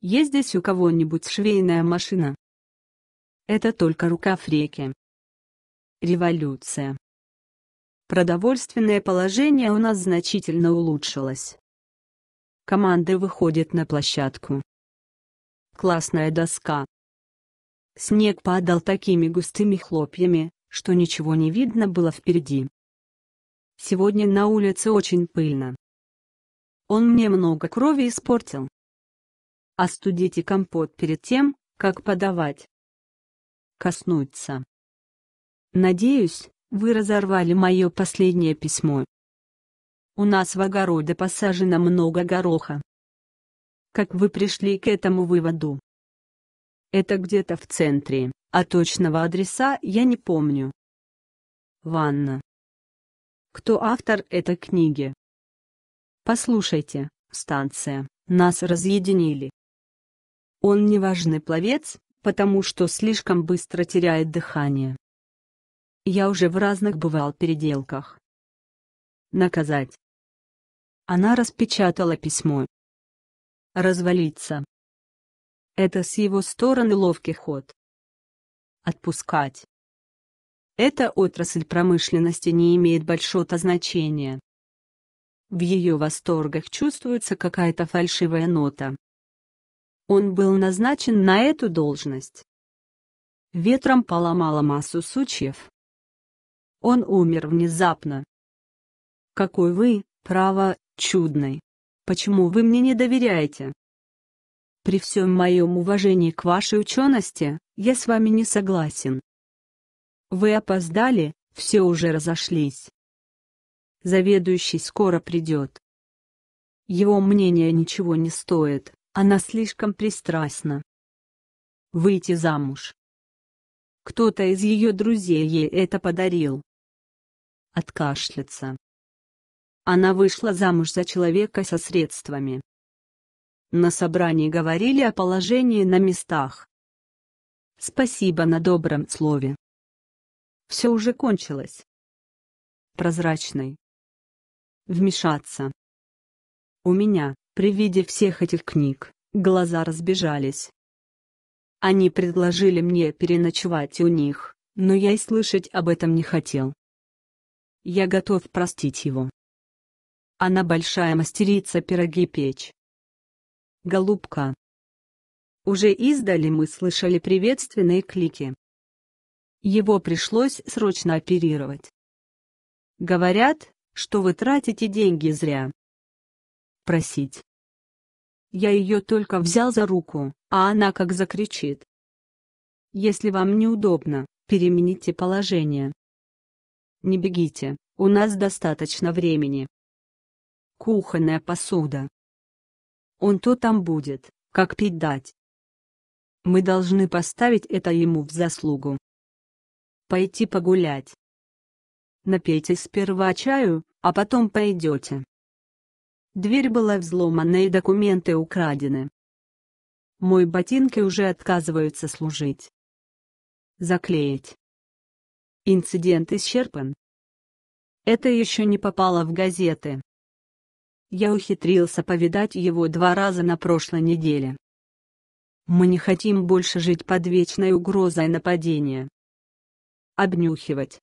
Есть здесь у кого-нибудь швейная машина? Это только рука Фреки. Революция. Продовольственное положение у нас значительно улучшилось. Команды выходят на площадку. Классная доска. Снег падал такими густыми хлопьями, что ничего не видно было впереди. Сегодня на улице очень пыльно. Он мне много крови испортил. Остудите а компот перед тем, как подавать. Коснуться. Надеюсь, вы разорвали мое последнее письмо. У нас в огороде посажено много гороха. Как вы пришли к этому выводу? Это где-то в центре а точного адреса я не помню. Ванна. Кто автор этой книги? Послушайте, станция, нас разъединили. Он неважный пловец, потому что слишком быстро теряет дыхание. Я уже в разных бывал переделках. Наказать. Она распечатала письмо. Развалиться. Это с его стороны ловкий ход. Отпускать. Эта отрасль промышленности не имеет большого значения. В ее восторгах чувствуется какая-то фальшивая нота. Он был назначен на эту должность. Ветром поломала массу сучьев. Он умер внезапно. Какой вы, право, чудный. Почему вы мне не доверяете? При всем моем уважении к вашей учености, я с вами не согласен. Вы опоздали, все уже разошлись. Заведующий скоро придет. Его мнение ничего не стоит, она слишком пристрастна. Выйти замуж. Кто-то из ее друзей ей это подарил. Откашляться. Она вышла замуж за человека со средствами. На собрании говорили о положении на местах. Спасибо на добром слове. Все уже кончилось. Прозрачный. Вмешаться. У меня, при виде всех этих книг, глаза разбежались. Они предложили мне переночевать у них, но я и слышать об этом не хотел. Я готов простить его. Она большая мастерица пироги печь. Голубка, уже издали мы слышали приветственные клики. Его пришлось срочно оперировать. Говорят, что вы тратите деньги зря. Просить. Я ее только взял за руку, а она как закричит. Если вам неудобно, перемените положение. Не бегите, у нас достаточно времени. Кухонная посуда. Он то там будет, как пить дать. Мы должны поставить это ему в заслугу. Пойти погулять. Напейтесь сперва чаю, а потом пойдете. Дверь была взломана и документы украдены. Мой ботинки уже отказываются служить. Заклеить. Инцидент исчерпан. Это еще не попало в газеты. Я ухитрился повидать его два раза на прошлой неделе. Мы не хотим больше жить под вечной угрозой нападения. Обнюхивать.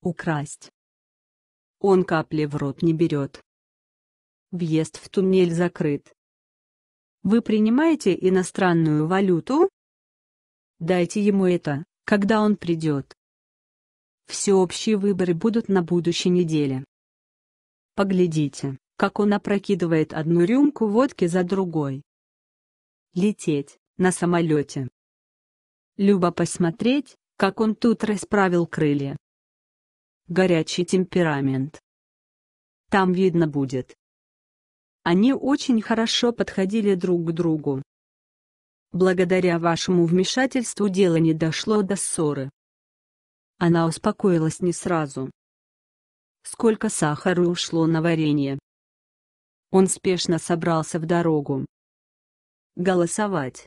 Украсть. Он капли в рот не берет. Въезд в туннель закрыт. Вы принимаете иностранную валюту? Дайте ему это, когда он придет. Всеобщие выборы будут на будущей неделе. Поглядите, как он опрокидывает одну рюмку водки за другой лететь на самолете. Люба посмотреть, как он тут расправил крылья. Горячий темперамент. Там видно будет. Они очень хорошо подходили друг к другу. Благодаря вашему вмешательству дело не дошло до ссоры. Она успокоилась не сразу. Сколько сахара ушло на варенье. Он спешно собрался в дорогу. Голосовать.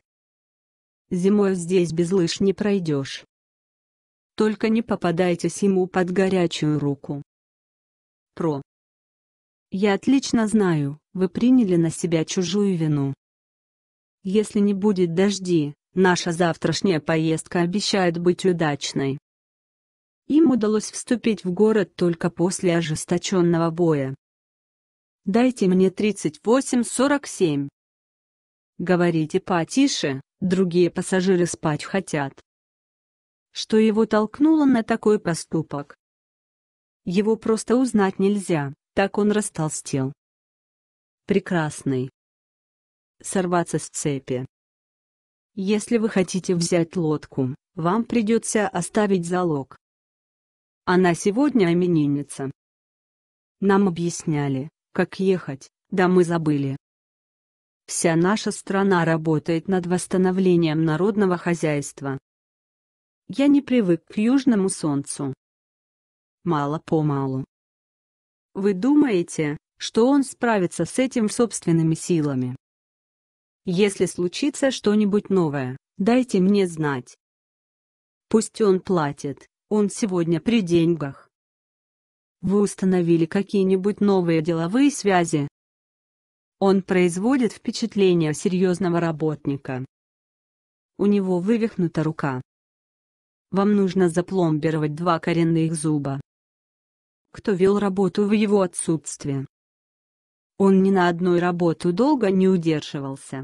Зимой здесь без лыж не пройдешь. Только не попадайтесь ему под горячую руку. Про. Я отлично знаю, вы приняли на себя чужую вину. Если не будет дожди, наша завтрашняя поездка обещает быть удачной. Им удалось вступить в город только после ожесточенного боя. Дайте мне 38-47. Говорите потише, другие пассажиры спать хотят. Что его толкнуло на такой поступок? Его просто узнать нельзя, так он растолстел. Прекрасный. Сорваться с цепи. Если вы хотите взять лодку, вам придется оставить залог. Она сегодня именинница. Нам объясняли, как ехать, да мы забыли. Вся наша страна работает над восстановлением народного хозяйства. Я не привык к южному солнцу. Мало-помалу. Вы думаете, что он справится с этим собственными силами? Если случится что-нибудь новое, дайте мне знать. Пусть он платит, он сегодня при деньгах. Вы установили какие-нибудь новые деловые связи? Он производит впечатление серьезного работника. У него вывихнута рука. Вам нужно запломбировать два коренных зуба. Кто вел работу в его отсутствие? Он ни на одной работу долго не удерживался.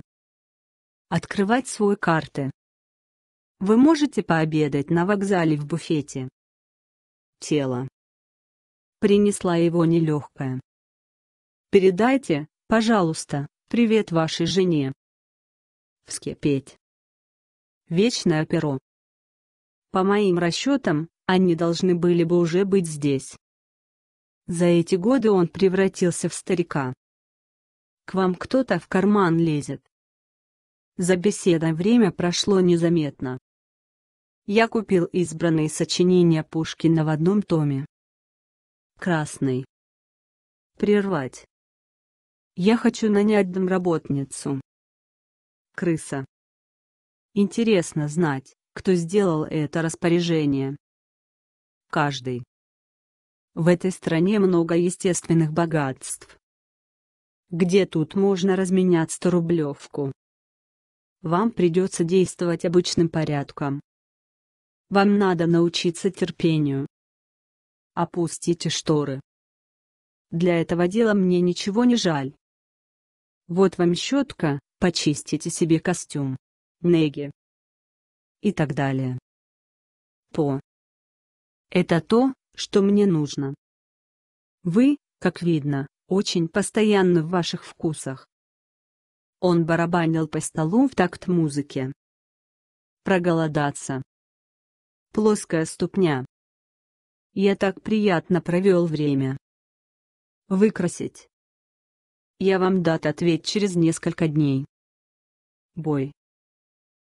Открывать свои карты. Вы можете пообедать на вокзале в буфете. Тело. Принесла его нелегкое. Передайте, Пожалуйста, привет вашей жене. Вскипеть. Вечное перо. По моим расчетам, они должны были бы уже быть здесь. За эти годы он превратился в старика. К вам кто-то в карман лезет. За беседой время прошло незаметно. Я купил избранные сочинения Пушкина в одном томе. Красный. Прервать. Я хочу нанять домработницу. Крыса. Интересно знать, кто сделал это распоряжение. Каждый. В этой стране много естественных богатств. Где тут можно разменять 100 рублевку? Вам придется действовать обычным порядком. Вам надо научиться терпению. Опустите шторы. Для этого дела мне ничего не жаль. Вот вам щетка, почистите себе костюм. Неги. И так далее. По. Это то, что мне нужно. Вы, как видно, очень постоянны в ваших вкусах. Он барабанил по столу в такт музыки. Проголодаться. Плоская ступня. Я так приятно провел время. Выкрасить. Я вам дат ответ через несколько дней. Бой.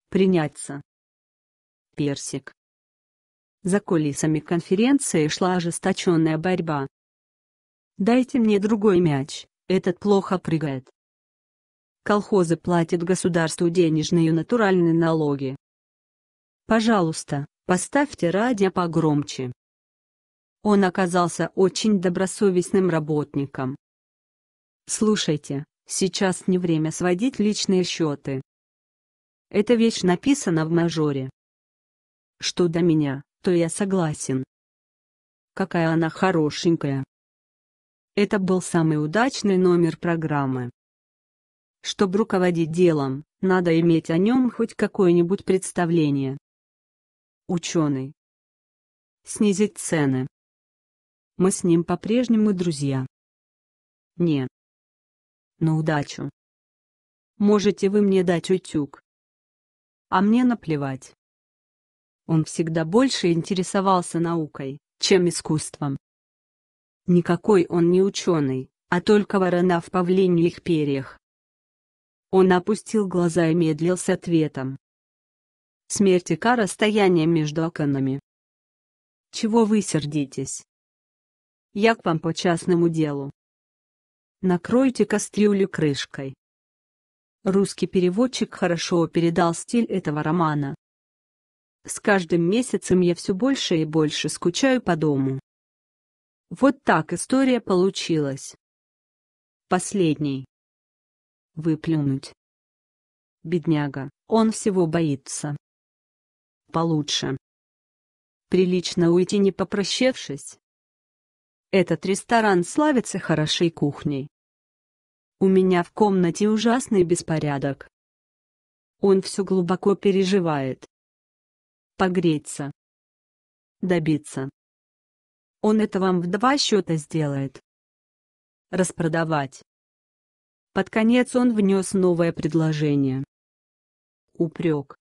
Приняться. Персик. За кулисами конференции шла ожесточенная борьба. «Дайте мне другой мяч, этот плохо прыгает». Колхозы платят государству денежные и натуральные налоги. Пожалуйста, поставьте радио погромче. Он оказался очень добросовестным работником. Слушайте, сейчас не время сводить личные счеты. Эта вещь написана в мажоре. Что до меня, то я согласен. Какая она хорошенькая. Это был самый удачный номер программы. Чтобы руководить делом, надо иметь о нем хоть какое-нибудь представление. Ученый. Снизить цены. Мы с ним по-прежнему друзья. Не, на удачу. Можете вы мне дать утюг. А мне наплевать. Он всегда больше интересовался наукой, чем искусством. Никакой он не ученый, а только ворона в павлиньих перьях. Он опустил глаза и медлил с ответом. Смерть и кара расстояние между оконами. Чего вы сердитесь? Я к вам по частному делу. Накройте кастрюлю крышкой. Русский переводчик хорошо передал стиль этого романа. С каждым месяцем я все больше и больше скучаю по дому. Вот так история получилась. Последний. Выплюнуть. Бедняга, он всего боится. Получше. Прилично уйти не попрощавшись. Этот ресторан славится хорошей кухней. У меня в комнате ужасный беспорядок. Он все глубоко переживает. Погреться. Добиться. Он это вам в два счета сделает. Распродавать. Под конец он внес новое предложение. Упрек.